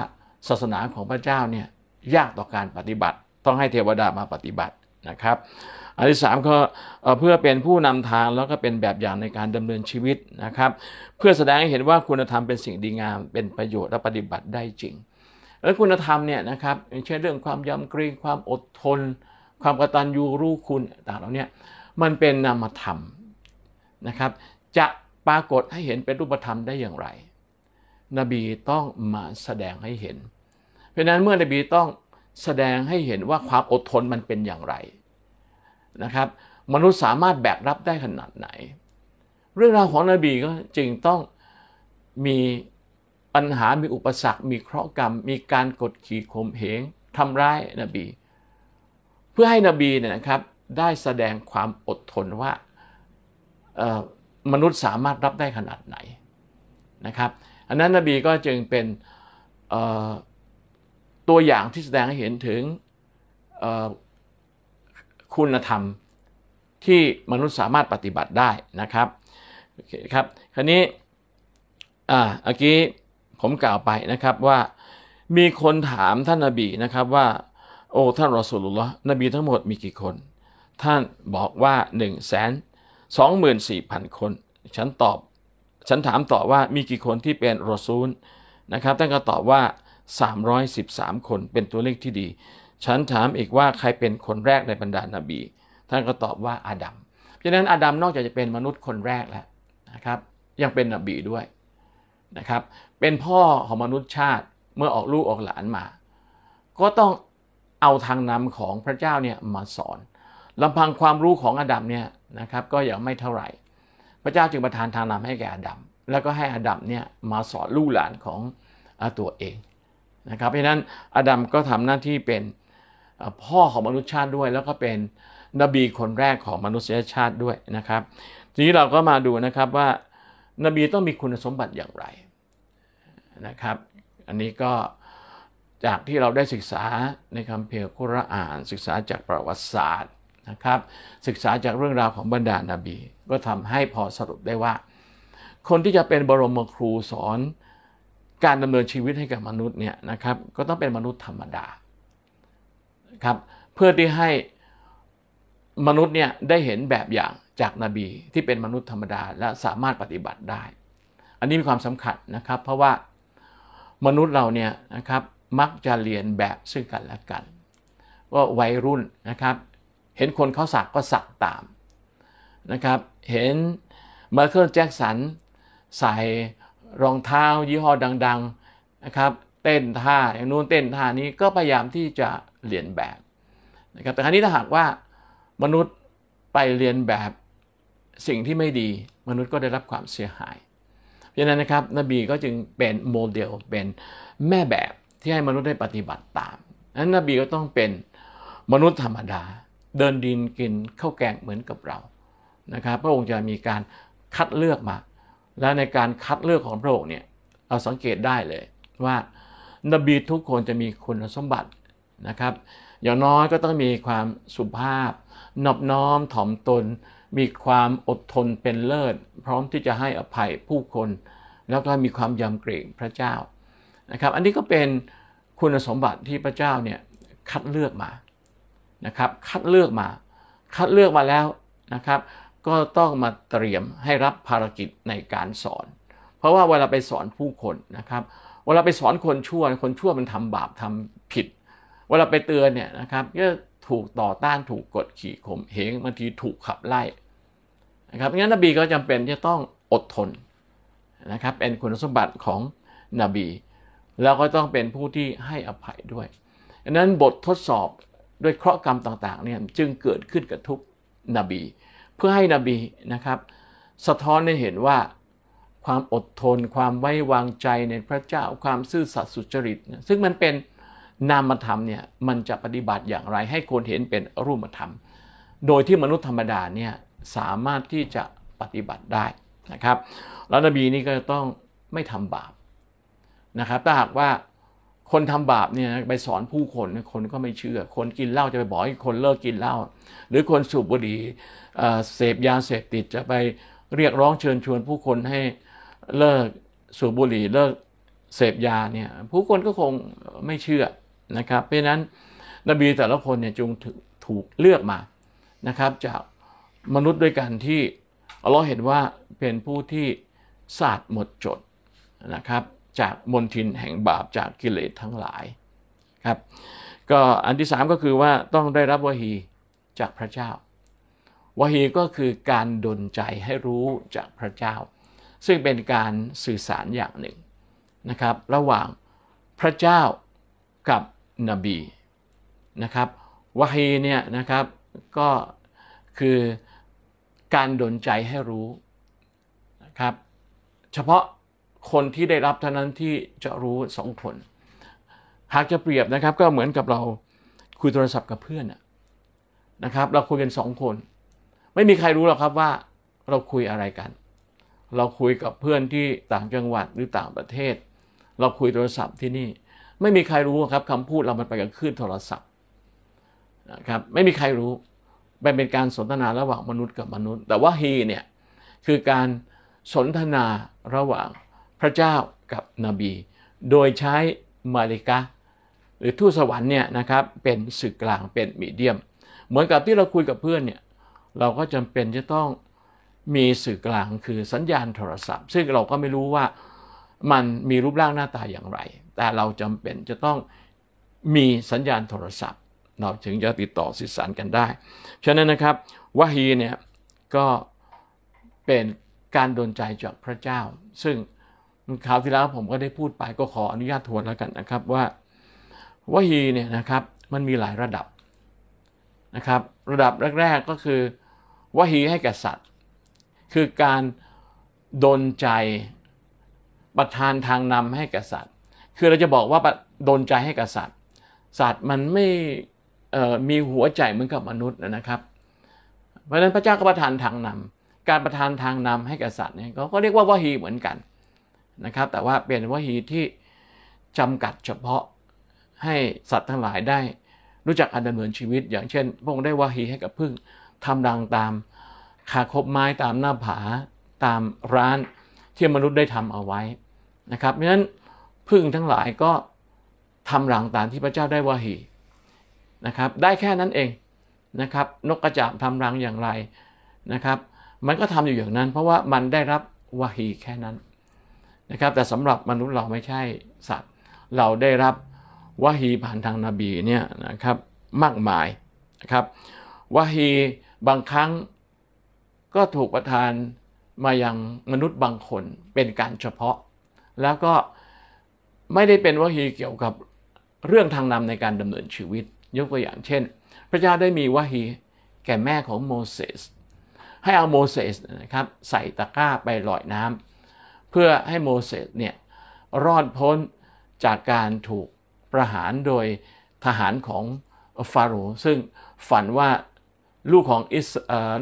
ศาสนาของพระเจ้าเนี่ยยากต่อการปฏิบัติต้องให้เทวดามาปฏิบัตินะครับ อันที่สามก็เพื่อเป็นผู้นำทางแล้วก็เป็นแบบอย่างในการดำเนินชีวิตนะครับ เพื่อแสดงให้เห็นว่าคุณธรรมเป็นสิ่งดีงามเป็นประโยชน์และปฏิบัติได้จริงแล้วคุณธรรมเนี่ยนะครับเช่นเรื่องความยำเกรงความอดทน ความกตัญญูรู้คุณต่างเหล่านี้มันเป็นนามธรรมนะครับ จะปรากฏให้เห็นเป็นรูปธรรมได้อย่างไรนบีต้องมาแสดงให้เห็น เพราะนั้นเมื่อนบีต้องแสดงให้เห็นว่าความอดทนมันเป็นอย่างไรนะครับ มนุษย์สามารถแบกรับได้ขนาดไหน เรื่องราวของนบีก็จึงต้องมีปัญหามีอุปสรรค มีเคราะห์กรรม มีการกดขี่ข่มเหง ทำร้ายนบี เพื่อให้นบีเนี่ยนะครับ ได้แสดงความอดทนว่ามนุษย์สามารถรับได้ขนาดไหนนะครับ อันนั้นนบีก็จึงเป็นตัวอย่างที่แสดงให้เห็นถึงคุณธรรมที่มนุษย์สามารถปฏิบัติได้นะครับโอเคครับ คราวนี้ อ่าเมื่อกี้ผมกล่าวไปนะครับว่ามีคนถามท่านนาบีนะครับว่าโอ้ ท่านรอสูลุลลนบีทั้งหมดมีกี่คน ท่านบอกว่า1นึ่งแสนสองหมื่นสี่พันคนฉันตอบฉันถามต่อว่ามีกี่คนที่เป็นรอซูลนะครับ ท่านก็ตอบว่า 313 คนเป็นตัวเลขที่ดี ฉันถามอีกว่าใครเป็นคนแรกในบรรดานาบี ท่านก็ตอบว่าอาดัมฉะนั้นอาดัมนอกจากจะเป็นมนุษย์คนแรกแล้วนะครับยังเป็นนบีด้วยนะครับเป็นพ่อของมนุษย์ชาติเมื่อออกลูกออกหลานมา ก็ต้องเอาทางนำของพระเจ้าเนี่ยมาสอนลำพังความรู้ของอดัมเนี่ยนะครับก็ยังไม่เท่าไหร่ พระเจ้าจึงประทานทางนำให้แก่อดัมแล้วก็ให้อดัมเนี่ยมาสอนลูกหลานของตัวเองนะครับเพราะนั้นอดัมก็ทำหน้าที่เป็นพ่อของมนุษยชาติด้วย แล้วก็เป็นนบีคนแรกของมนุษยชาติด้วยนะครับทีนี้เราก็มาดูนะครับว่านบีต้องมีคุณสมบัติอย่างไรนะครับ อันนี้ก็จากที่เราได้ศึกษาในคำเพียคุรอาน ศึกษาจากประวัติศาสตร์นะครับศึกษาจากเรื่องราวของบรรดานาบี ก็ทำให้พอสรุปได้ว่า คนที่จะเป็นบรมครูสอน การดำเนินชีวิตให้กับมนุษย์เนี่ยนะครับก็ต้องเป็นมนุษย์ธรรมดาครับเพื่อที่ให้มนุษย์เนี่ยได้เห็นแบบอย่างจากนบีที่เป็นมนุษย์ธรรมดาและสามารถปฏิบัติได้ อันนี้มีความสำคัญนะครับเพราะว่ามนุษย์เราเนี่ยนะครับมักจะเรียนแบบซึ่งกัน และกันว่าวัยรุ่นนะครับเห็นคนเขาสักก็สักตามนะครับเห็นมาเคิลแจ็คสันใส่รองเท้ายี่ห้อดังๆนะครับเต้นท่าอย่างนู้นเต้นท่านี้ก็พยายามที่จะเรียนแบบนะครับแต่ครั้นี้ถ้าหากว่ามนุษย์ไปเรียนแบบสิ่งที่ไม่ดี มนุษย์ก็ได้รับความเสียหายพราะฉะนั้นนะครับ นบีก็จึงเป็นโมเดลเป็นแม่แบบที่ให้มนุษย์ได้ปฏิบัติตามนั้นนบีก็ต้องเป็นมนุษย์ธรรมดา เดินดินกินข้าวแกงเหมือนกับเรานะครับพระองค์จะมีการคัดเลือกมา และในการคัดเลือกของพระองค์เนี่ย เราสังเกตได้เลยว่านบีทุกคนจะมีคุณสมบัตินะครับอย่างน้อยก็ต้องมีความสุภาพนอบน้อมถ่อมตนมีความอดทนเป็นเลิศพร้อมที่จะให้อภัยผู้คน แล้วก็มีความยำเกรงพระเจ้านะครับอันนี้ก็เป็นคุณสมบัติที่พระเจ้าเนี่ยคัดเลือกมานะครับคัดเลือกมา คัดเลือกมาแล้วนะครับ ก็ต้องมาเตรียมให้รับภารกิจในการสอน เพราะว่าเวลาไปสอนผู้คนนะครับเวลาไปสอนคนชั่วคนชั่วมันทำบาปทำผิด เวลาไปเตือนเนี่ยนะครับก็ถูกต่อต้านถูกกดขี่ข่มเหงบางทีถูกขับไล่นะครับงั้นนบีก็จำเป็นที่ต้องอดทนนะครับเป็นคุณสมบัติของนบี แล้วก็ต้องเป็นผู้ที่ให้อภัยด้วยดังนั้นบททดสอบด้วยเคราะห์กรรมต่างๆเนี่ยจึงเกิดขึ้นกับทุกนบี เพื่อให้นบีนะครับ สะท้อนให้เห็นว่าความอดทน ความไว้วางใจในพระเจ้าความซื่อสัตย์สุจริต ซึ่งมันเป็นนามธรรมเนี่ยมันจะปฏิบัติอย่างไร ให้คนเห็นเป็นรูปธรรม โดยที่มนุษย์ธรรมดาเนี่ยสามารถที่จะปฏิบัติได้นะครับแล้วนบีนี่ก็ต้องไม่ทำบาปนะครับ ถ้าหากว่าคนทำบาปเนี่ยไปสอนผู้คนคนก็ไม่เชื่อ คนกินเหล้าจะไปบอกให้คนเลิกกินเหล้า หรือคนสูบบุหรี่เสพยาเสพติดจะไปเรียกร้องเชิญชวน ผู้คนให้เลิกสูบบุหรี่เลิกเสพยาเนี่ยผู้คนก็คงไม่เชื่อนะครับ เพราะนั้นนบีแต่ละคนเนี่ยจึงถูกเลือกมานะครับจากมนุษย์ด้วยกันที่อัลลอฮ์เห็นว่า เป็นผู้ที่สาดหมดจด นะครับ จากมนทินแห่งบาปจากกิเลสทั้งหลายครับก็อันที่3ก็คือว่าต้องได้รับวะฮี จากพระเจ้าวะฮีก็คือการดลใจให้รู้จากพระเจ้า ซึ่งเป็นการสื่อสารอย่างหนึ่งนะครับ ระหว่างพระเจ้ากับนบีนะครับวะฮีเนี่ยนะครับก็คือการดนใจให้รู้นะครับเฉพาะคนที่ได้รับเท่านั้นที่จะรู้สองคนหากจะเปรียบนะครับ ก็เหมือนกับเราคุยโทรศัพท์กับเพื่อนนะครับ เราคุยกันสองคน ไม่มีใครรู้หรอกครับว่าเราคุยอะไรกัน เราคุยกับเพื่อนที่ต่างจังหวัดหรือต่างประเทศ เราคุยโทรศัพท์ที่นี่ ไม่มีใครรู้ครับคำพูดเรามันไปกันขึ้นโทรศัพท์นะครับไม่มีใครรู้มันเป็นการสนทนาระหว่างมนุษย์กับมนุษย์ แต่ว่าฮีเนี่ยคือการสนทนาระหว่างพระเจ้ากับนบี โดยใช้มาริกะหรือทูตสวรรค์เนี่ยนะครับเป็นสื่อกลางเป็นมีเดียม เหมือนกับที่เราคุยกับเพื่อนเนี่ยเราก็จำเป็นจะต้องมีสื่อกลางคือสัญญาณโทรศัพท์ ซึ่งเราก็ไม่รู้ว่ามันมีรูปร่างหน้าตาอย่างไร แต่เราจำเป็นจะต้องมีสัญญาณโทรศัพท์เราถึงจะติดต่อสื่อสารกันได้ ฉะนั้นนะครับวะฮีเนี่ยก็เป็นการโดนใจจากพระเจ้า ซึ่งคราวที่แล้วผมก็ได้พูดไปก็ขออนุญาตทวนแล้วกันนะครับว่าวะฮีเนี่ยนะครับมันมีหลายระดับ นะครับระดับแรก ๆก็คือวะฮีให้แก่สัตว์คือการดนใจ ประทานทางนำให้กกบสัตว์คือเราจะบอกว่าดนใจให้กกบสัตว์สัตว์มันไม่มีหัวใจเหมือนกับมนุษย์นะครับ เพราะฉะนั้นพระเจ้าก็ประทานทางนำ การประทานทางนำให้กษัตริย์เนี่ยก็เรียกว่าวะฮีเหมือนกันนะครับ แต่ว่าเป็นวะฮีที่จำกัดเฉพาะให้สัตว์ทั้งหลายได้รู้จักการดำเนินชีวิต อย่างเช่นพระองค์ได้วะฮีให้กับพึ่งทำดังตาม ขาคบไม้ตามหน้าผา ตามร้านที่มนุษย์ได้ทำเอาไว้นะครับ เพราะฉะนั้นพึ่งทั้งหลายก็ทำรังตามที่พระเจ้าได้วาหีนะครับได้แค่นั้นเองนะครับนกกระจาบทำรังอย่างไรนะครับมันก็ทำอยู่อย่างนั้น เพราะว่ามันได้รับวาฮีแค่นั้นนะครับแต่สำหรับมนุษย์เราไม่ใช่สัตว์ เราได้รับวาฮีผ่านทางนาบีเนี่ยนะครับมากมายนะครับวาฮีบางครั้ง ก็ถูกประทานมายังมนุษย์บางคนเป็นการเฉพาะ แล้วก็ไม่ได้เป็นวาฮีเกี่ยวกับเรื่องทางนำในการดำเนินชีวิตยกตัวอย่างเช่น พระเจ้าได้มีวะฮีแก่แม่ของโมเสสให้เอาโมเสสนะครับใส่ตะกร้าไปลอยน้ำ เพื่อให้โมเสสเนี่ยรอดพ้นจากการถูกประหารโดยทหารของฟาโรห์ซึ่งฝันว่าลูกของอิส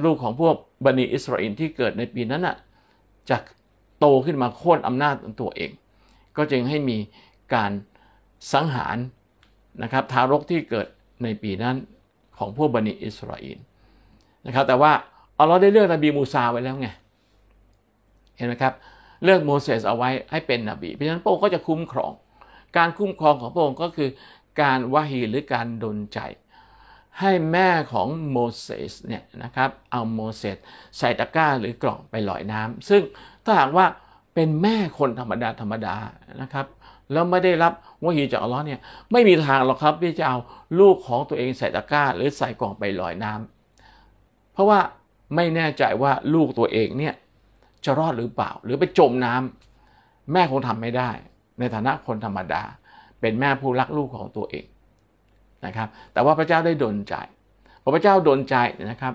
ลูกของพวกบันิอิสราเอลที่เกิดในปีนั้นน่ะจะโตขึ้นมาโค่นอำนาจตัวเอง ก็จึงให้มีการสังหารนะครับทารกที่เกิดในปีนั้นของพวกบันิอิสราเอลนะครับ แต่ว่าอัลลอฮ์ได้เลือกนบีมูซาไว้แล้วไงเห็นไหมครับเลือกโมเสสเอาไว้ให้เป็นนบีเพราะฉะนั้นพระองค์ก็จะคุ้มครอง การคุ้มครองของพระองค์ก็คือการวาฮีหรือการดนใจ ให้แม่ของโมเสสเนี่ยนะครับเอาโมเสสใส่ตะกร้าหรือกล่องไปลอยน้ำ ซึ่งถ้าหากว่าเป็นแม่คนธรรมดาธรรมดานะครับแล้วไม่ได้รับวะฮีจากอัลลอฮ์เนี่ยไม่มีทางหรอกครับที่จะเอาลูกของตัวเองใส่ตะกร้าหรือใส่กล่องไปลอยน้ำ เพราะว่าไม่แน่ใจว่าลูกตัวเองเนี่ยจะรอดหรือเปล่า หรือไปจมน้ำ แม่คงทำไม่ได้ในฐานะคนธรรมดา เป็นแม่ผู้รักลูกของตัวเองนะครับ แต่ว่าพระเจ้าได้ดลใจพอพระเจ้าดลใจนะครับ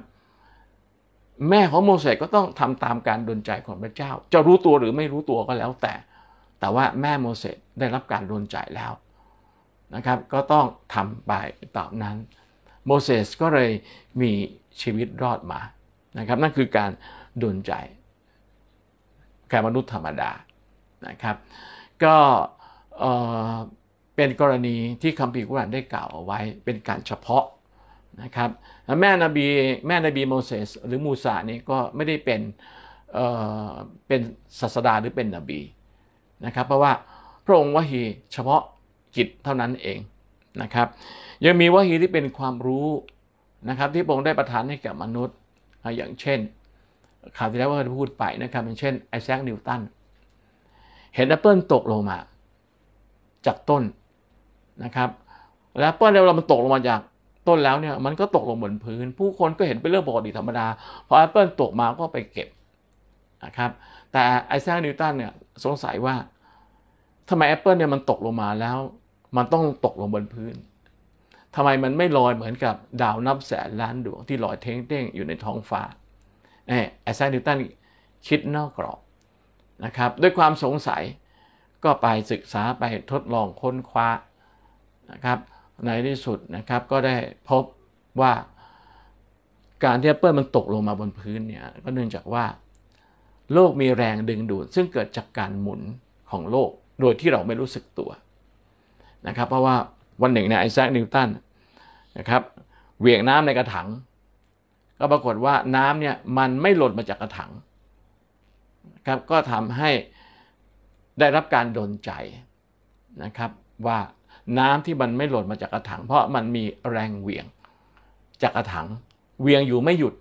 แม่ของโมเสสก็ต้องทำตามการดลใจของพระเจ้า จะรู้ตัวหรือไม่รู้ตัวก็แล้วแต่แต่ว่าแม่โมเสสได้รับการรดนใจแล้วนะครับก็ต้องทำไปตามนั้นโมเสสก็เลยมีชีวิตรอดมานะครับนั่นคือการดนใจแค่มนุษย์ธรรมดานะครับก็เป็นกรณีที่คำปีกุรานได้กล่าวเอาไว้ เป็นการเฉพาะนะครับแม่นบีแม่นบีโมเสสหรือมูซานี่ก็ไม่ได้เป็นเป็นศาสดาหรือเป็นนบีนะครับเพราะว่าพระองค์วฮีเฉพาะกิจเท่านั้นเองนะครับยังมีวฮีที่เป็นความรู้นะครับที่พระองค์ได้ประทานให้กับมนุษย์อย่างเช่นข่าวที่แล้วว่าเราพูดไปนะครับอย่างเช่นไอแซคนิวตันเห็นแอปเปิลตกลงมาจากต้นนะครับแล้วแอปเปิลเวลามันตกลงมาจากต้น แล้วเนี่ยมันก็ตกลงบนพื้นผู้คนก็เห็นเป็นเรื่องปกติธรรมดาพอแอปเปิลตกมาก็ไปเก็บนะครับแต่ไอแซคนิวตันเนี่ยสงสัยว่าทำไม Apple เนี่ยมันตกลงมาแล้ว มันต้องตกลงบนพื้นทำไมมันไม่ลอยเหมือนกับดาวนับแสนล้านดวง ที่ลอยเท่งเ้งอยู่ในท้องฟ้าไอ้ไอแซคนิวตันคิดนอกกรอบนะครับด้วยความสงสัยก็ไปศึกษาไปทดลองค้นคว้านะครับในที่สุดนะครับก็ได้พบว่าการที่แอปเปิลมันตกลงมาบนพื้นเนี่ย ก็เนื่องจากว่าโลกมีแรงดึงดูดซึ่งเกิดจากการหมุนของโลก โดยที่เราไม่รู้สึกตัวนะครับเพราะว่าวันหนึ่งเนี่ยไอแซคนิวตันนะครับเหวี่ยงน้ำในกระถัง ก็ปรากฏว่าน้ำเนี่ยมันไม่หล่นมาจากกระถังครับก็ทำให้ได้รับการดนใจนะครับว่าน้ำที่มันไม่หล่นมาจากกระถังเพราะมันมีแรงเหวี่ยงจากกระถังเหวี่ยงอยู่ไม่หยุด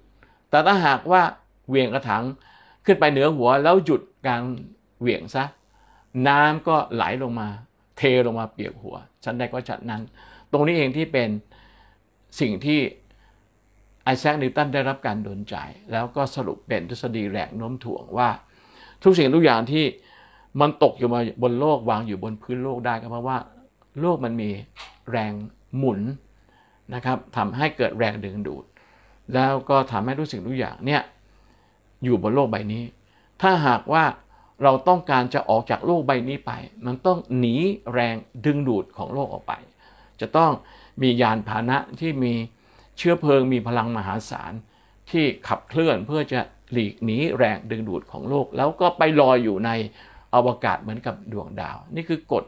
แต่ถ้าหากว่าเหวี่ยงกระถังขึ้นไปเหนือหัวแล้วหยุดการเหวี่ยงซะ น้ำก็ไหลลงมาเทลงมาเปียกหัวชั้นใดก็ชั้นนั้น ตรงนี้เองที่เป็นสิ่งที่ไอแซคนิวตันได้รับการดลใจ แล้วก็สรุปเป็นทฤษฎีแรงโน้มถ่วงว่า ทุกสิ่งทุกอย่างที่มันตกอยู่มาบนโลกวางอยู่บนพื้นโลกได้ก็เพราะว่า โลกมันมีแรงหมุนนะครับทำให้เกิดแรงดึงดูด แล้วก็ทำให้ทุกสิ่งทุกอย่างเนี่ยอยู่บนโลกใบนี้ ถ้าหากว่าเราต้องการจะออกจากโลกใบนี้ไป มันต้องหนีแรงดึงดูดของโลกออกไป จะต้องมียานพาหนะที่มีเชื้อเพลิงมีพลังมหาศาลที่ขับเคลื่อนเพื่อจะหลีกหนีแรงดึงดูดของโลก แล้วก็ไปลอยอยู่ในอวกาศเหมือนกับดวงดาว นี่คือกฎ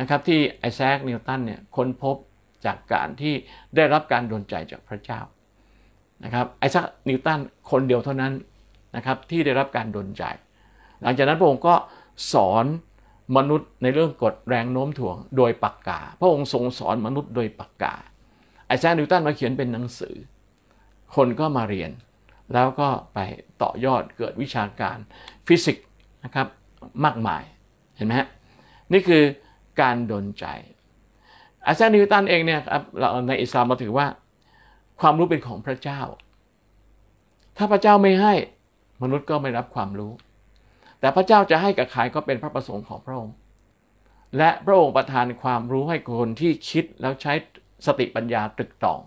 นะครับที่ไอแซคนิวตันเนี่ยค้นพบจากการที่ได้รับการดลใจจากพระเจ้านะครับไอแซคนิวตันคนเดียวเท่านั้นนะครับ ที่ได้รับการดลใจ หลังจากนั้นพระองค์ก็สอนมนุษย์ในเรื่องกฎแรงโน้มถ่วงโดยปากกา พระองค์ทรงสอนมนุษย์โดยปากกาไอแซคนิวตันมาเขียนเป็นหนังสือ คนก็มาเรียน แล้วก็ไปต่อยอดเกิดวิชาการฟิสิกส์นะครับมากมายเห็นไหมฮะนี่คือการดลใจไอแซคนิวตันเองเนี่ยครับเราในอิสลามเราถือว่า ความรู้เป็นของพระเจ้า ถ้าพระเจ้าไม่ให้มนุษย์ก็ไม่รับความรู้ แต่พระเจ้าจะให้กับใครก็เป็นพระประสงค์ของพระองค์ และพระองค์ประทานความรู้ให้คนที่คิดแล้วใช้สติปัญญาตรึกตอง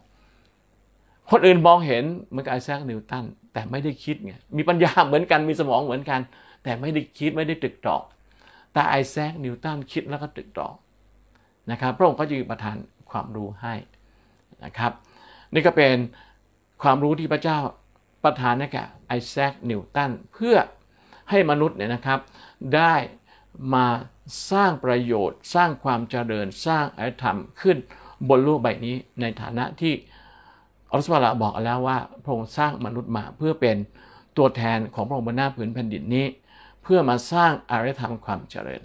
คนอื่นมองเห็นเหมือนกับไอแซคนิวตันแต่ไม่ได้คิดไง มีปัญญาเหมือนกันมีสมองเหมือนกัน แต่ไม่ได้คิดไม่ได้ตรึกตองแต่ไอแซคนิวตันคิดแล้วก็ตรึกตองนะครับพระองค์ก็จะประทานความรู้ให้นะครับ นี่ก็เป็นความรู้ที่พระเจ้าประธานให้แก่ไอแซคนิวตันเพื่อให้มนุษย์เนี่ยนะครับ ได้มาสร้างประโยชน์สร้างความเจริญสร้างอารยธรรมขึ้นบนโลกใบนี้ในฐานะที่อัลสวาลาบอกแล้วว่า พระองค์สร้างมนุษย์มาเพื่อเป็นตัวแทนของพระองค์บนหน้าผืนแผ่นดินนี้ เพื่อมาสร้างอารยธรรมความเจริญ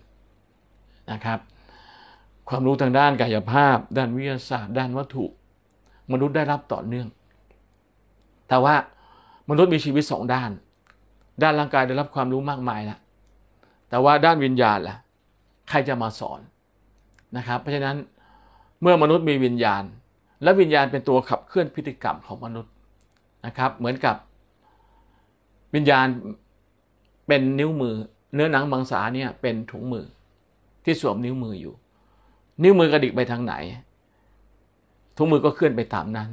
นะครับ ความรู้ทางด้านกายภาพ ด้านวิทยาศาสตร์ ด้านวัตถุ มนุษย์ได้รับต่อเนื่องแต่ว่ามนุษย์มีชีวิตสองด้าน ด้านร่างกายได้รับความรู้มากมายแล้วแต่ว่าด้านวิญญาณล่ะใครจะมาสอนนะครับเพราะฉะนั้นเมื่อมนุษย์มีวิญญาณ และวิญญาณเป็นตัวขับเคลื่อนพฤติกรรมของมนุษย์นะครับ เหมือนกับวิญญาณเป็นนิ้วมือ เนื้อหนังบางสาเนี่ยเป็นถุงมือที่สวมนิ้วมืออยู่ นิ้วมือกระดิกไปทางไหน ถุงมือก็เคลื่อนไปตามนั้น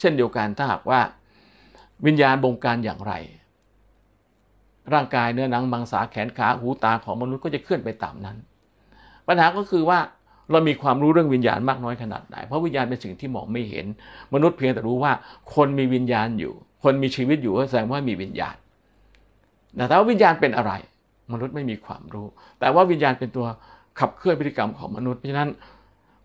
เช่นเดียวกันถ้าหากว่าวิญญาณบงการอย่างไร ร่างกายเนื้อหนังมังสาแขนขาหูตาของมนุษย์ก็จะเคลื่อนไปตามนั้น ปัญหาก็คือว่าเรามีความรู้เรื่องวิญญาณมากน้อยขนาดไหนเพราะวิญญาณเป็นสิ่งที่มองไม่เห็น มนุษย์เพียงแต่รู้ว่า คนมีวิญญาณอยู่ คนมีชีวิตอยู่แสดงว่ามีวิญญาณแต่ว่าวิญญาณเป็นอะไร มนุษย์ไม่มีความรู้ แต่ว่าวิญญาณเป็นตัวขับเคลื่อนพฤติกรรมของมนุษย์เพราะฉะนั้น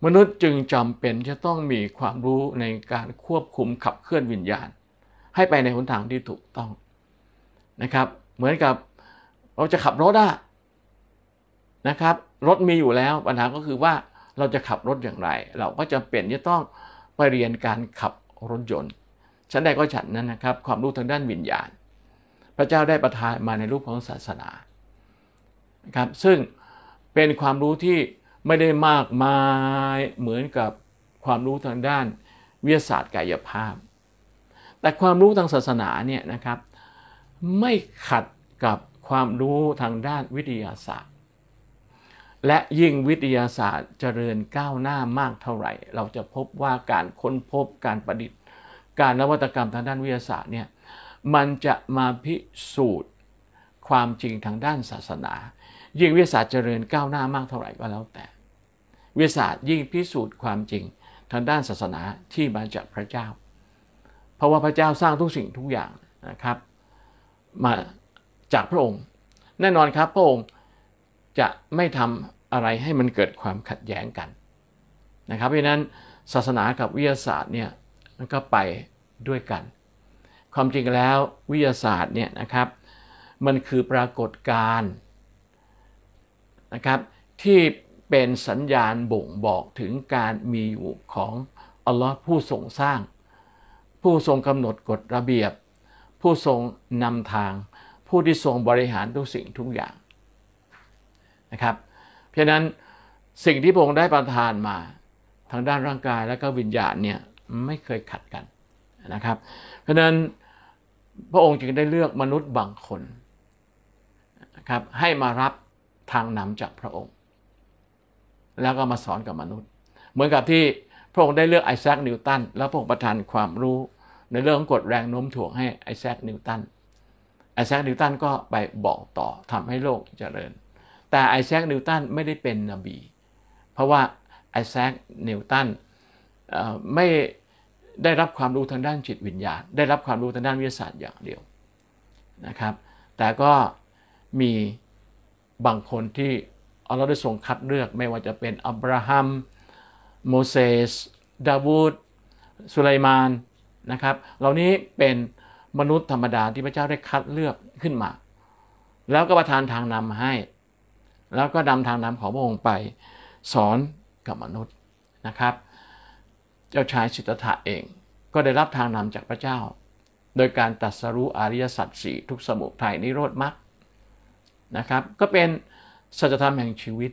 มนุษย์จึงจำเป็นจะต้องมีความรู้ในการควบคุมขับเคลื่อนวิญญาณให้ไปในหนทางที่ถูกต้องนะครับ เหมือนกับเราจะขับรถอะนะครับ รถมีอยู่แล้ว ปัญหาก็คือว่าเราจะขับรถอย่างไร เราก็จะเปลี่ยนจะต้องไปเรียนการขับรถยนต์ฉันใดก็ฉันนั้นนะครับ ความรู้ทางด้านวิญญาณ พระเจ้าได้ประทานมาในรูปของศาสนานะครับซึ่งเป็นความรู้ที่ไม่ได้มากมาย เหมือนกับความรู้ทางด้านวิทยาศาสตร์กายภาพแต่ความรู้ทางศาสนาเนี่ยนะครับ ไม่ขัดกับความรู้ทางด้านวิทยาศาสตร์ และยิ่งวิทยาศาสตร์เจริญก้าวหน้ามากเท่าไหร่ เราจะพบว่าการค้นพบการประดิษฐ์ การนวัตกรรมทางด้านวิทยาศาสตร์เนี่ยมันจะมาพิสูจน์ความจริงทางด้านศาสนา ยิ่งวิทยาศาสตร์เจริญก้าวหน้ามากเท่าไหร่ก็แล้วแต่วิทยาศาสตร์ยิ่งพิสูจน์ความจริงทางด้านศาสนาที่มาจากพระเจ้าราะว่าพระเจ้าสร้างทุกสิ่งทุกอย่างนะครับมาจากพระองค์ แน่นอนครับ พระองค์จะไม่ทำอะไรให้มันเกิดความขัดแย้งกันนะครับเพราะนั้นศาสนากับวิทยาศาสตร์เนี่ยมันก็ไปด้วยกัน ความจริงแล้ววิทยาศาสตร์เนี่ยนะครับมันคือปรากฏการณ์นะครับที่เป็นสัญญาณบ่งบอกถึงการมีอยู่ของ อัลลอฮ์ผู้ทรงสร้างผู้ทรงกำหนดกฎระเบียบผู้ทรงนำทางผู้ที่ทรงบริหารทุกสิ่งทุกอย่างนะครับเพราะนั้นสิ่งที่พระองค์ได้ประทานมาทางด้านร่างกายและก็วิญญาณเนี่ยไม่เคยขัดกันนะครับเพราะนั้นพระองค์จึงได้เลือกมนุษย์บางคนนะครับให้มารับทางนำจากพระองค์ แล้วก็มาสอนกับมนุษย์ เหมือนกับที่พระองค์ได้เลือกไอแซคนิวตันแล้วพระองค์ประทานความรู้ในเรื่องกฎแรงโน้มถ่วงให้ไอแซคนิวตันไอแซคนิวตันก็ไปบอกต่อทำให้โลกเจริญ แต่ไอแซคนิวตันไม่ได้เป็นนบี เพราะว่าไอแซคนิวตันไม่ได้รับความรู้ทางด้านจิตวิญญาณ ได้รับความรู้ทางด้านวิทยาศาสตร์อย่างเดียวนะครับ แต่ก็มีบางคนที่เราได้ส่งคัดเลือกไม่ว่าจะเป็นอับราฮัม โมเสสดาวูด สุไลมานนะครับเหล่านี้เป็นมนุษย์ธรรมดาที่พระเจ้าได้คัดเลือกขึ้นมา แล้วก็ประทานทางนำให้ แล้วก็นำทางนำของพระองค์ไปสอนกับมนุษย์ นะครับเจ้าชายสิทธัตถะเอง ก็ได้รับทางนำจากพระเจ้า โดยการตัดสรู้อริยสัจสี่ทุกสมุทัยนิโรธมรรคนะครับก็เป็นสัจธรรมแห่งชีวิต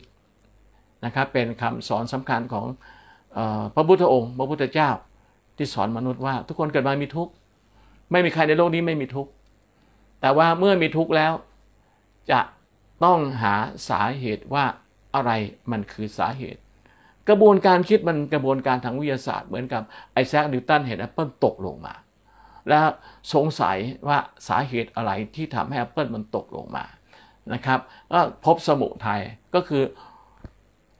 นะครับเป็นคำสอนสำคัญของออพระพุทธองค์ พระพุทธเจ้าที่สอนมนุษย์ว่าทุกคนเกิดมามีทุกข์ ไม่มีใครในโลกนี้ไม่มีทุกข์ แต่ว่าเมื่อมีทุกข์แล้ว จะต้องหาสาเหตุว่าอะไรมันคือสาเหตุ กระบวนการคิดมันกระบวนการทางวิทยาศาสตร์เหมือนกับไอแซคนิวตันเห็นแอปเปิลตกลงมา แล้วสงสัยว่าสาเหตุอะไรที่ทำให้แอปเปิลมันตกลงมานะครับก็พบสมุทัยก็คือ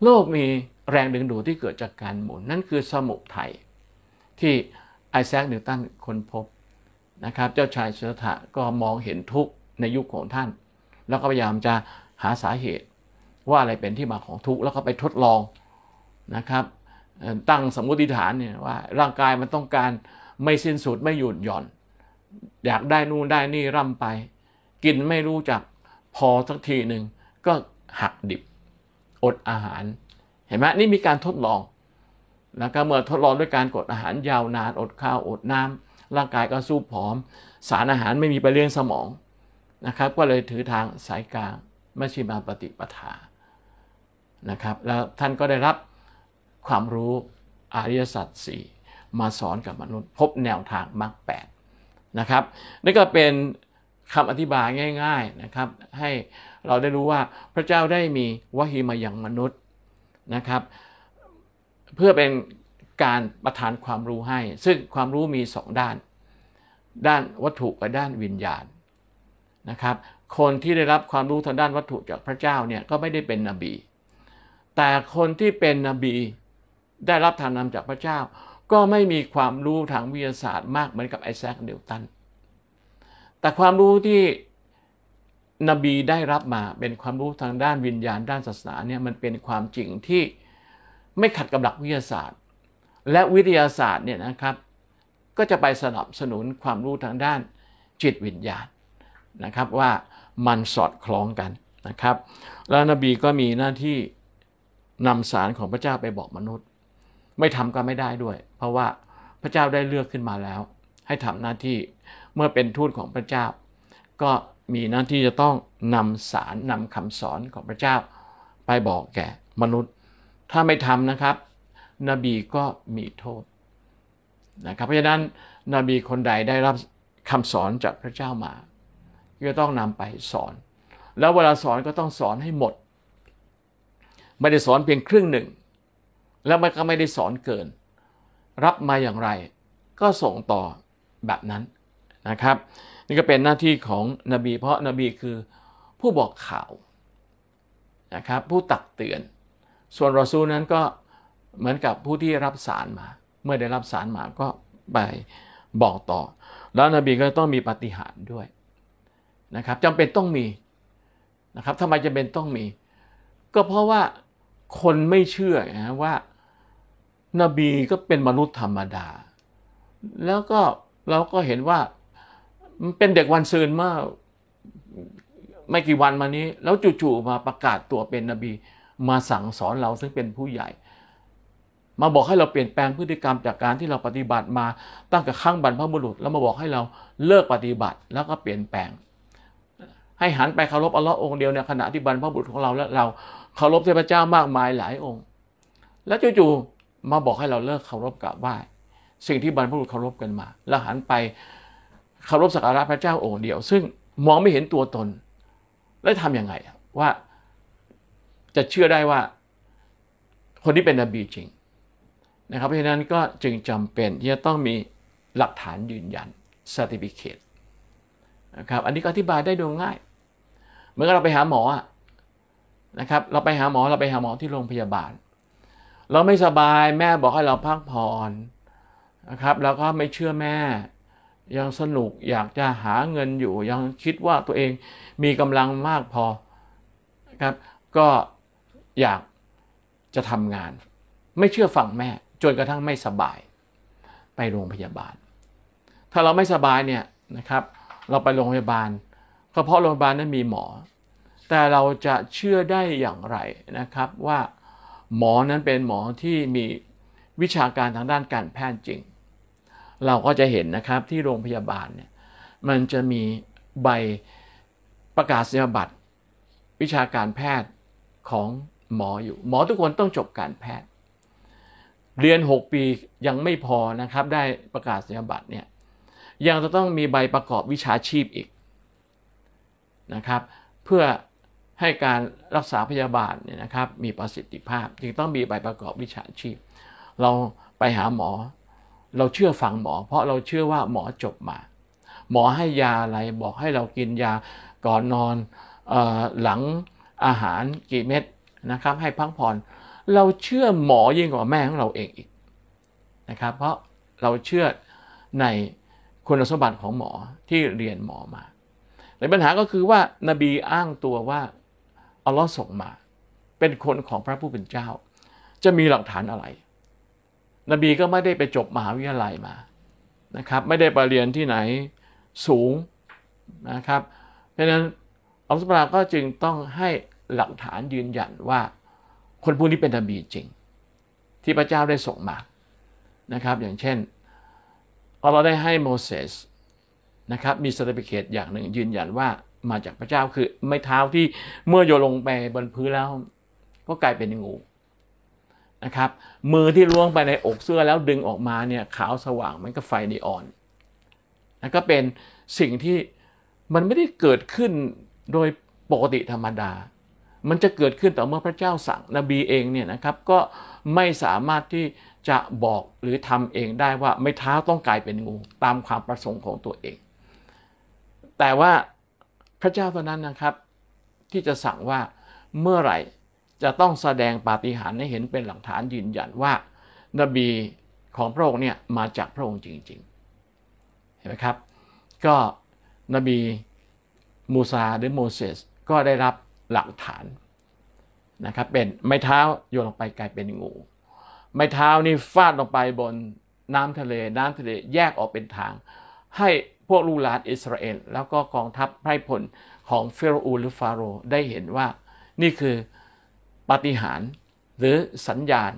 โลกมีแรงดึงดูดที่เกิดจากการหมุน นั่นคือสมุทัยที่ไอแซคนิวตันคนพบนะครับ เจ้าชายสิธถะก็มองเห็นทุกข์ในยุคของท่าน แล้วก็พยายามจะหาสาเหตุว่าอะไรเป็นที่มาของทุกข์ แล้วก็ไปทดลองนะครับตั้งสมมติฐานเนี่ยว่าร่างกายมันต้องการไม่สิ้นสุดไม่หยุดหย่อน อยากได้นู่นได้นี่ร่ำไป กินไม่รู้จักพอสักทีหนึ่งก็หักดิบอดอาหาร เห็นไหมนี่มีการทดลองนะครับเมื่อทดลองด้วยการกดอาหารยาวนานอดข้าว อดน้ำ ร่างกายก็สู้ผอม สารอาหารไม่มีไปเลี้ยงสมองนะครับ ก็เลยถือทางสายกลางมชิมาปฏิปทานะครับ แล้วท่านก็ได้รับความรู้อริยสัจสี่มาสอนกับมนุษย์ พบแนวทางมรรคแปดนะครับนี่ก็เป็นคำอธิบายง่าย ๆนะครับ ให้เราได้รู้ว่าพระเจ้าได้มีวิหีมาอย่างมนุษย์นะครับพื่อเป็นการประทานความรู้ให้ ซึ่งความรู้มีสองด้าน ด้านวัตถุกับด้านวิญญาณนะครับคนที่ได้รับความรู้ทางด้านวัตถุจากพระเจ้าเนี่ยก็ไม่ได้เป็นนบี แต่คนที่เป็นนบีได้รับทางนำจากพระเจ้า ก็ไม่มีความรู้ทางวิทยาศาสตร์ มากเหมือนกับไอแซคนิวตันแต่ความรู้ที่นบีได้รับมาเป็นความรู้ทางด้านวิญญาณ ด้านศาสนาเนี่ยมันเป็นความจริงที่ไม่ขัดกับหลักวิทยาศาสตร์ และวิทยาศาสตร์เนี่ยนะครับ ก็จะไปสนับสนุนความรู้ทางด้านจิตวิญญาณนะครับว่ามันสอดคล้องกันนะครับแล้วนบีก็มีหน้าที่นำสารของพระเจ้าไปบอกมนุษย์ ไม่ทำก็ไม่ได้ด้วย เพราะว่าพระเจ้าได้เลือกขึ้นมาแล้ว ให้ทำหน้าที่เมื่อเป็นทูตของพระเจ้า ก็มีหน้าที่จะต้องนำสารนำคำสอนของพระเจ้าไปบอกแก่มนุษย์ถ้าไม่ทำนะครับนบีก็มีโทษนะครับเพราะฉะนั้นนบีคนใดได้รับคำสอนจากพระเจ้ามา ก็ต้องนำไปสอน แล้วเวลาสอนก็ต้องสอนให้หมด ไม่ได้สอนเพียงครึ่งหนึ่ง แล้วมันก็ไม่ได้สอนเกิน รับมาอย่างไรก็ส่งต่อแบบนั้นนะครับ นี่ก็เป็นหน้าที่ของนบีเพราะนบี คือผู้บอกข่าวนะครับผู้ตักเตือนส่วนรอซูนั้นก็เหมือนกับผู้ที่รับสารมา เมื่อได้รับสารมาก็ไปบอกต่อ แล้วนบีก็ต้องมีปฏิหารด้วยนะครับจำเป็นต้องมีนะครับทำไมจำเป็นต้องมี ก็เพราะว่าคนไม่เชื่อนะว่านาบีก็เป็นมนุษย์ธรรมดา แล้วก็เราก็เห็นว่าเป็นเด็กวันซืนมากไม่กี่วันมานี้ แล้วจู่ๆมาประกาศตัวเป็นนบีมาสั่งสอนเราซึ่งเป็นผู้ใหญ่ มาบอกให้เราเปลี่ยนแปลงพฤติกรรมจากการที่เราปฏิบัติมาตั้งแต่ข้างบรรพบุรุษแล้วมาบอกให้เราเลิกปฏิบัติแล้วก็เปลี่ยนแปลง ให้หันไปเคารพอัลลอฮ์องเดียวในขณะที่บรรพบุรุษของเราและเราเคารพเทพเจ้ามากมายหลายองค์แล้วจู่ๆมาบอกให้เราเลิกเคารพกราบไหว้สิ่งที่บรรพบุรุษเคารพกันมา แล้วหันไปเคารพสักการะพระเจ้าองค์เดียว ซึ่งมองไม่เห็นตัวตนแล้วทำยังไงว่าจะเชื่อได้ว่าคนที่เป็นนบีจริงนะครับ เพราะฉะนั้นก็จึงจำเป็นที่จะต้องมีหลักฐานยืนยันสติ t i เค c นะครับอันนี้ก็อธิบายได้ดยง่าย เหมือนกับเราไปหาหมอนะครับเราไปหาหมอเราไปหาหมอที่โรงพยาบาล เราไม่สบายแม่บอกให้เราพักผ่อนนะครับ แล้วก็ไม่เชื่อแม่ยังสนุก อยากจะหาเงินอยู่ยังคิดว่าตัวเองมีกำลังมากพอครับ ก็อยากจะทำงานไม่เชื่อฟังแม่จนกระทั่งไม่สบาย ไปโรงพยาบาล ถ้าเราไม่สบายเนี่ยนะครับ เราไปโรงพยาบาลก็เพราะโรงพยาบาลนั้นมีหมอ แต่เราจะเชื่อได้อย่างไรนะครับ ว่าหมอนั้นเป็นหมอ ที่มีวิชาการทางด้านการแพทย์จริง เราก็จะเห็นนะครับที่โรงพยาบาลเนี่ยมันจะมีใบประกาศนียบัตรวิชาการแพทย์ของหมออยู่หมอทุกคนต้องจบการแพทย์ เรียน 6ปียังไม่พอนะครับได้ประกาศนียบัตรเนี่ยยังจะต้องมีใบประกอบวิชาชีพอีกนะครับเพื่อให้การรักษาพยาบาลเนี่ยนะครับมีประสิทธิภาพจึงต้องมีใบประกอบวิชาชีพ เราไปหาหมอเราเชื่อฟังหมอ เพราะเราเชื่อว่าหมอจบมา หมอให้ยาอะไรบอกให้เรากินยาก่อนนอนออหลังอาหารกี่เม็ดนะครับให้พักผ่อนเราเชื่อหมอยิ่งกว่าแม่ของเราเองอีกนะครับเพราะเราเชื่อในคุณสมบัติของหมอที่เรียนหมอมาแต่ปัญหาก็คือว่านบีอ้างตัวว่าอัลลอฮ์ส่งมา เป็นคนของพระผู้เป็นเจ้า จะมีหลักฐานอะไร นบีก็ไม่ได้ไปจบมหาวิทยาลัยมานะครับไม่ได้ไปเรียนที่ไหนสูงนะครับ เพราะฉะนั้นอัลลอฮ์สุบราก็จึงต้องให้หลักฐานยืนยันว่าคนพวกนี้เป็นนบีจริง ที่พระเจ้าได้ส่งมานะครับ อย่างเช่นอเราได้ให้โมเสสนะครับมีสติปิเคตอย่างหนึ่งยืนยันว่ามาจากพระเจ้าคือไม้เท้าที่เมื่อโยลงไปบนพื้นแล้วก็กลายเป็นงูนะครับ มือที่ล้วงไปในอกเสื้อแล้วดึงออกมาเนี่ยขาวสว่างมันก็ไฟนีออนนะก็เป็นสิ่งที่มันไม่ได้เกิดขึ้นโดยปกติธรรมดามันจะเกิดขึ้นต่อเมื่อพระเจ้าสั่งนบีเองเนี่ยนะครับก็ไม่สามารถที่จะบอกหรือทำเองได้ว่าไม่เท้าต้องกลายเป็นงูตามความประสงค์ของตัวเอง แต่ว่าพระเจ้าตัวนั้นนะครับ ที่จะสั่งว่าเมื่อไหร่จะต้องแสดงปาฏิหาริย์ให้เห็นเป็นหลักฐานยืนยันว่า นบีของพระองค์เนี่ยมาจากพระองค์จริงๆเห็นไหมครับก็นบีมูซาหรือโมเสสก็ได้รับหลักฐานนะครับเป็นไม้เท้าโยนลงไปกลายเป็นงู ไม้เท้านี่ฟาดลงไปบนน้ำทะเล น้ำทะเลแยกออกเป็นทาง ให้พวกลูกหลานอิสราเอลแล้วก็กองทัพไพร่พลของเฟโรอูหรือฟาโรได้เห็นว่านี่คือปาฏิหาริย์หรือสัญญาณ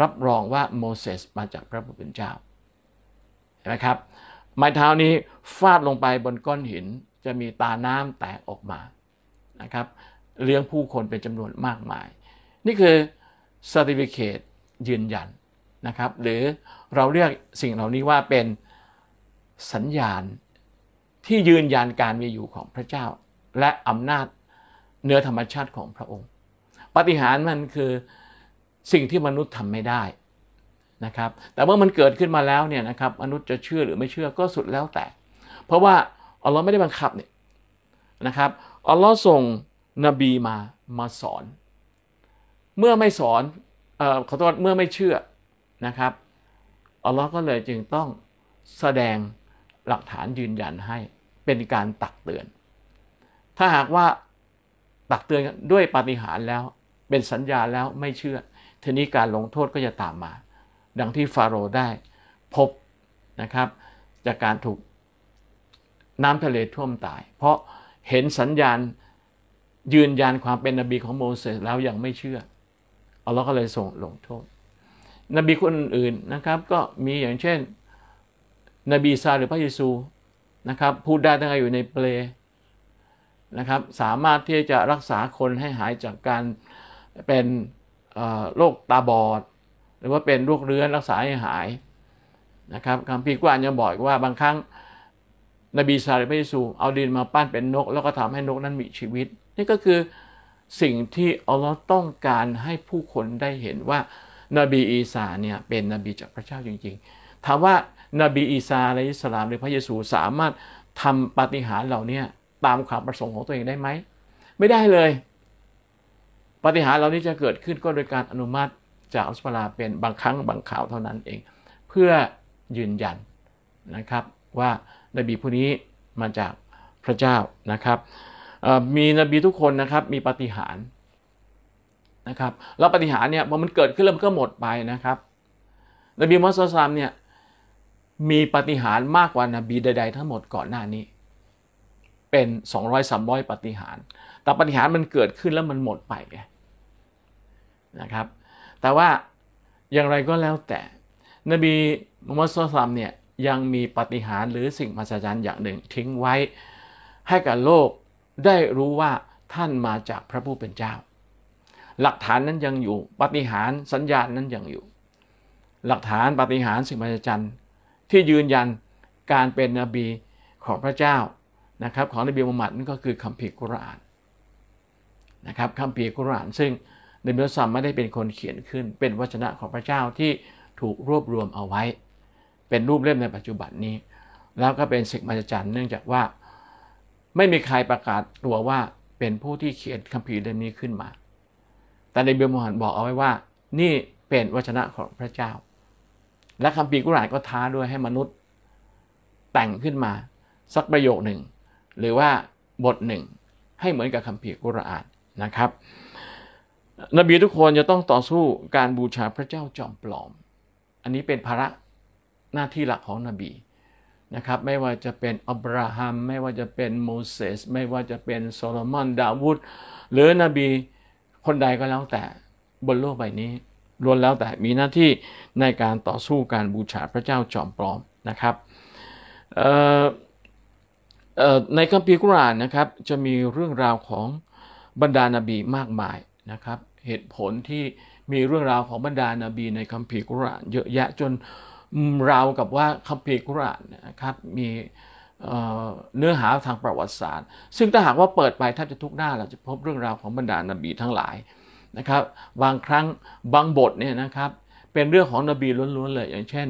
รับรองว่าโมเสสมาจากพระผู้เป็นเจ้าเห็นไหมครับไม้เท้านี้ฟาดลงไปบนก้อนหินจะมีตาน้ำแตกออกมานะครับเลี้ยงผู้คนเป็นจำนวนมากมาย นี่คือ certificate ยืนยันนะครับ หรือเราเรียก สิ่งเหล่านี้ว่าเป็นสัญญาณที่ยืนยันการมีอยู่ของพระเจ้า และอำนาจเนื้อธรรมชาติของพระองค์ปฏิหารมันคือสิ่งที่มนุษย์ทำไม่ได้นะครับแต่เมื่อมันเกิดขึ้นมาแล้วเนี่ยนะครับมนุษย์จะเชื่อหรือไม่เชื่อก็สุดแล้วแต่ เพราะว่าเราไม่ได้บังคับเนี่ยนะครับอัลลอฮ์ส่งนบีมามาสอน เมื่อไม่สอนออขอโทษเมื่อไม่เชื่อนะครับอัลลอฮ์ก็เลยจึงต้องแสดงหลักฐานยืนยันให้เป็นการตักเตือน ถ้าหากว่าตักเตือนด้วยปาฏิหาริย์แล้วเป็นสัญญาแล้วไม่เชื่อทีนี้การลงโทษก็จะตามมา ดังที่ฟาโรห์ได้พบนะครับ จากการถูกน้ำทะเลท่วมตาย เพราะเห็นสัญญาณยืนยันความเป็นนบีของโมเสสแล้วยังไม่เชื่ออัลลอฮ์ก็เลยส่งลงโทษ นบีคนอื่นๆนะครับ ก็มีอย่างเช่น นบีซาหรือพระเยซูนะครับ พูดได้ตั้งแต่อยู่ในเปลนะครับสามารถที่จะรักษาคนให้หายจากการเป็นโรคตาบอด หรือว่าเป็นโรคเรื้อนรักษาให้หายนะครับคำพีกว่านยังบอกว่าบางครั้งนบีซาลิอพระเยซูเอาดินมาปั้นเป็นนก แล้วก็ทำให้นกนั้นมีชีวิต นี่ก็คือสิ่งที่อัลลอฮ์ต้องการให้ผู้คนได้เห็นว่านาบีอีสาเนี่ยเป็นนบีจากพระเจ้าจริง ๆ ถามว่านาบีอีสาอะอิสลาม หรือพระเยซูสามารถทำปาฏิหาริย์เหล่านี้ตามความประสงค์ของตัวเองได้ไหมไม่ได้เลยปาฏิหาริย์เหล่านี้จะเกิดขึ้นก็โดยการอนุมัติจากอัลสปลาเป็นบางครั้งบางข่าวเท่านั้นเอง เพื่อยืนยันนะครับว่านบีผู้นี้มาจากพระเจ้านะครับมีนบีทุกคนนะครับมีปาฏิหารนะครับแล้วปาฏิหารเนี่ยพอมันเกิดขึ้นแล้ว มันก็หมดไปนะครับนบีมุฮัมมัดสลามเนี่ย มีปาฏิหารมากกว่านาบีใดๆทั้งหมดก่อนหน้านี้ เป็น 200 300ปาฏิหาร แต่ปาฏิหารมันเกิดขึ้นแล้วมันหมดไปไงนะครับแต่ว่าอย่างไรก็แล้วแต่นบีมุฮัมมัดสุลตามเนี่ยยังมีปฏิหารหรือสิ่งมหัศจรรย์อย่างหนึ่งทิ้งไว้ ให้กับโลกได้รู้ว่าท่านมาจากพระผู้เป็นเจ้า หลักฐานนั้นยังอยู่ ปฏิหารสัญญาณนั้นยังอยู่ หลักฐานปฏิหารสิ่งมหัศจรรย์ที่ยืนยันการเป็นนบีของพระเจ้านะครับของนบีมุฮัมมัดนั่นก็คือคัมภีร์กุรอานนะครับคัมภีร์กุรอานซึ่งนบีมุฮัมมัดไม่ได้เป็นคนเขียนขึ้นเป็นวจนะของพระเจ้าที่ถูกรวบรวมเอาไว้เป็นรูปเล่มในปัจจุบันนี้ แล้วก็เป็นสิ่งมหัศจรรย์เนื่องจากว่าไม่มีใครประกาศตัวว่าเป็นผู้ที่เขียนคัมภีร์เล่มนี้ขึ้นมา แต่ในเบลมหันบอกเอาไว้ว่า นี่เป็นวชนะของพระเจ้า และคัมภีร์กุรานก็ท้าด้วยให้มนุษย์ แต่งขึ้นมาสักประโยคหนึ่ง หรือว่าบทหนึ่งให้เหมือนกับคัมภีร์กุรานนะครับ นบีทุกคนจะต้องต่อสู้การบูชาพระเจ้าจอมปลอม อันนี้เป็นภาระหน้าที่หลักของนบีนะครับไม่ว่าจะเป็นอับราฮัมไม่ว่าจะเป็นโมเสสไม่ว่าจะเป็นโซโลมอนดาวุดหรือนบีคนใดก็แล้วแต่บนโลกใบนี้ล้วนแล้วแต่มีหน้าที่ในการต่อสู้การบูชาพระเจ้าจอมปลอมนะครับในคัมภีร์กุรานนะครับจะมีเรื่องราวของบรรดานาบีมากมายนะครับเหตุผลที่มีเรื่องราวของบรรดานาบีในคัมภีร์กุรานเยอะแยะจนราวกับว่าคัมภีร์กุรอานนะครับมีเนื้อหาทางประวัติศาสตร์ ซึ่งถ้าหากว่าเปิดไปท่านจะทุกหน้า เราจะพบเรื่องราวของบรรดานบีทั้งหลายนะครับบางครั้งบางบทเนี่ยนะครับเป็นเรื่องของนบีล้วนๆเลย อย่างเช่น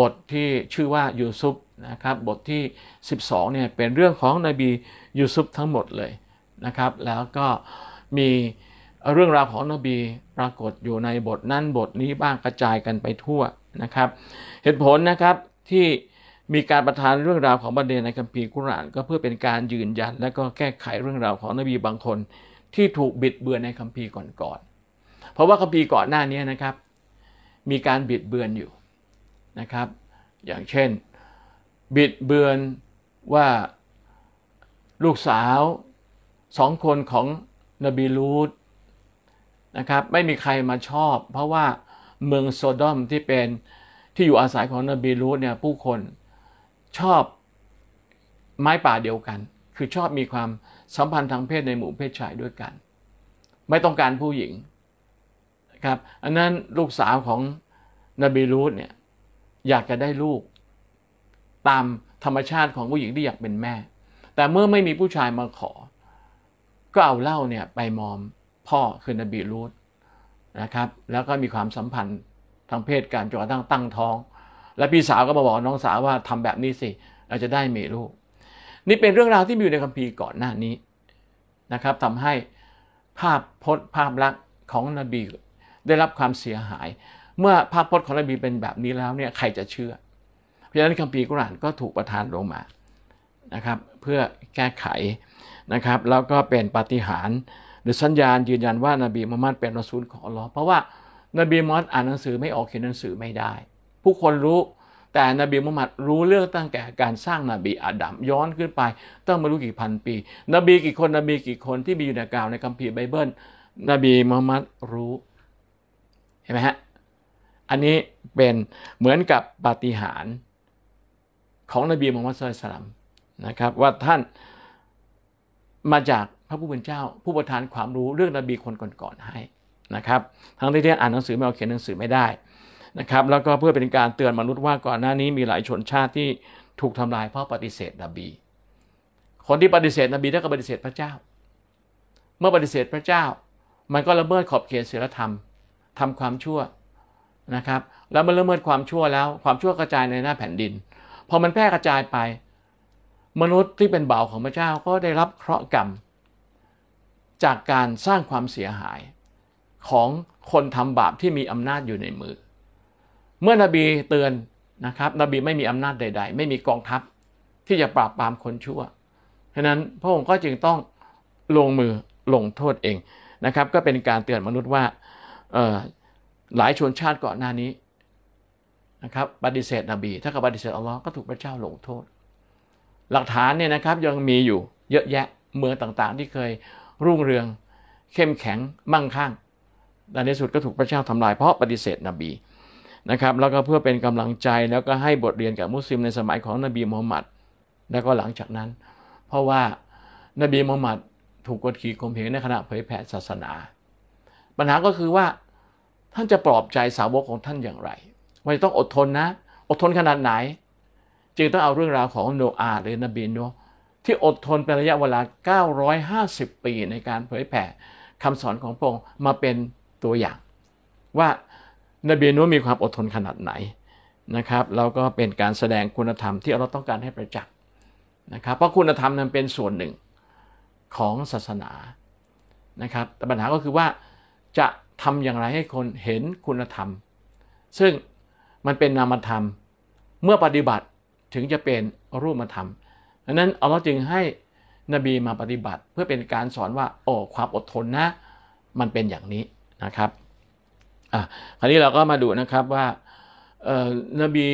บทที่ชื่อว่ายูซุปนะครับบทที่ 12เนี่ยเป็นเรื่องของนบียูซุปทั้งหมดเลยนะครับแล้วก็มีเรื่องราวของนบี ปรากฏอยู่ในบทนั้นบทนี้บ้างกระจายกันไปทั่วนะครับเหตุผลนะครับที่มีการประทานเรื่องราวของประเด็นในคัมภีร์กุรานก็เพื่อเป็นการยืนยัน และก็แก้ไขเรื่องราวของนบีบางคนที่ถูกบิดเบือนในคัมภีร์ก่อนๆเพราะว่าคัมภีร์ก่อนหน้านี้นะครับมีการบิดเบือนอยู่นะครับอย่างเช่นบิดเบือนว่าลูกสาวสองคนของนบีลูดนะครับไม่มีใครมาชอบเพราะว่าเมืองโซดอมที่เป็นที่อยู่อาศัยของนบีลูตเนี่ยผู้คนชอบไม้ป่าเดียวกัน คือชอบมีความสัมพันธ์ทางเพศในหมู่เพศชายด้วยกัน ไม่ต้องการผู้หญิงครับอันนั้นลูกสาวของ นบีลูตเนี่ยอยากจะได้ลูก ตามธรรมชาติของผู้หญิงที่อยากเป็นแม่ แต่เมื่อไม่มีผู้ชายมาขอ ก็เอาเหล้าเนี่ยไปมอมพ่อคือนบีลูตนะครับแล้วก็มีความสัมพันธ์ทางเพศการจนกระทั่งตั้งท้อง และพี่สาวก็มาบอกน้องสาวว่าทำแบบนี้สิเราจะได้มีลูก นี่เป็นเรื่องราวที่มีอยู่ในคัมภีร์ก่อนหน้านี้นะครับทำให้ภาพพจน์ภาพลักษณ์ของนบี ได้รับความเสียหาย เมื่อภาพพจน์ของนบีเป็นแบบนี้แล้วเนี่ยใครจะเชื่อเพราะฉะนั้นคัมภีร์กุรานก็ถูกประทานลงมานะครับเพื่อแก้ไขนะครับ แล้วก็เป็นปฏิหารหรือสัญญาณยืนยันว่านบีมุฮัมมัดเป็นรอซูลของอัลลอฮ์เพราะว่านบีมุฮัมมัดอ่านหนังสือไม่ออกเขียนหนังสือไม่ได้ ผู้คนรู้แต่นบีมุฮัมมัดรู้เรื่องตั้งแต่การสร้างนบีอาดัมย้อนขึ้นไปต้องมารู้กี่พันปี นบีกี่คนนบีกี่คนที่มีอยู่ในกล่าวในคัมภีร์ไบเบิล นบีมุฮัมมัดรู้เห็นไหมฮะ อันนี้เป็นเหมือนกับปาฏิหาริย์ของนบีมุฮัมมัดสุลตัมนะครับว่าท่านมาจากพระผู้เป็นเจ้า ผู้ประทานความรู้เรื่องนบีคนก่อนๆให้นะครับ ทั้งที่ท่านอ่านหนังสือไม่เอาเขียนหนังสือไม่ได้นะครับ แล้วก็เพื่อเป็นการเตือนมนุษย์ว่าก่อนหน้านี้มีหลายชนชาติที่ถูกทำลาย เพราะปฏิเสธนบี คนที่ปฏิเสธนบีได้ก็ปฏิเสธพระเจ้า เมื่อปฏิเสธพระเจ้า มันก็ละเมิดขอบเขตศีลธรรม ทำความชั่วนะครับแล้วมันละเมิดความชั่วแล้ว ความชั่วกระจายในหน้าแผ่นดินพอมันแพร่กระจายไป มนุษย์ที่เป็นบ่าวของพระเจ้าก็ได้รับเคราะห์กรรมจากการสร้างความเสียหายของคนทำบาปที่มีอำนาจอยู่ในมือ เมื่อนบีเตือนนะครับนบีไม่มีอำนาจใดๆ ไม่มีกองทัพที่จะปราบปรามคนชั่ว เพราะนั้นพระองค์ก็จึงต้องลงมือลงโทษเองนะครับ ก็เป็นการเตือนมนุษย์ว่าหลายชนชาติก่อนหน้านี้นะครับปฏิเสธนบี ถ้ากับปฏิเสธอัลลอฮ์ก็ถูกพระเจ้าลงโทษ หลักฐานเนี่ยนะครับยังมีอยู่เยอะแยะเมืองต่าง ๆ ที่เคยรุ่งเรืองเข้มแข็งมั่งคั่งแต่ในสุดก็ถูกพระเจ้าทำลายเพราะปฏิเสธนบีนะครับแล้วก็เพื่อเป็นกำลังใจแล้วก็ให้บทเรียนกับมุสลิมในสมัยของนบีมูฮัมมัดแล้วก็หลังจากนั้นเพราะว่านบีมูฮัมมัดถูกกดขี่ข่มเหงในขณะเผยแผ่ศาสนา ปัญหาก็คือว่าท่านจะปลอบใจสาวกของท่านอย่างไรว่าจะต้องอดทนนะ อดทนขนาดไหน จึงต้องเอาเรื่องราวของโนอาหรือนบีโนอาที่อดทนเป็นระยะเวลา 950 ปีในการเผยแผ่คำสอนของพระองค์มาเป็นตัวอย่างว่านบีนูมีความอดทนขนาดไหนนะครับแล้วก็เป็นการแสดงคุณธรรมที่เราต้องการให้ประจักษ์นะครับเพราะคุณธรรมนั้นเป็นส่วนหนึ่งของศาสนานะครับแต่ปัญหาก็คือว่าจะทำอย่างไรให้คนเห็นคุณธรรม ซึ่งมันเป็นนามธรรมเมื่อปฏิบัติถึงจะเป็นรูปธรรมดังนั้นอัลลอฮ์จึงให้นบีมาปฏิบัติเพื่อเป็นการสอนว่าโอ้ความอดทนนะมันเป็นอย่างนี้นะครับอ่ะคราวนี้เราก็มาดูนะครับว่าเอ่อนบี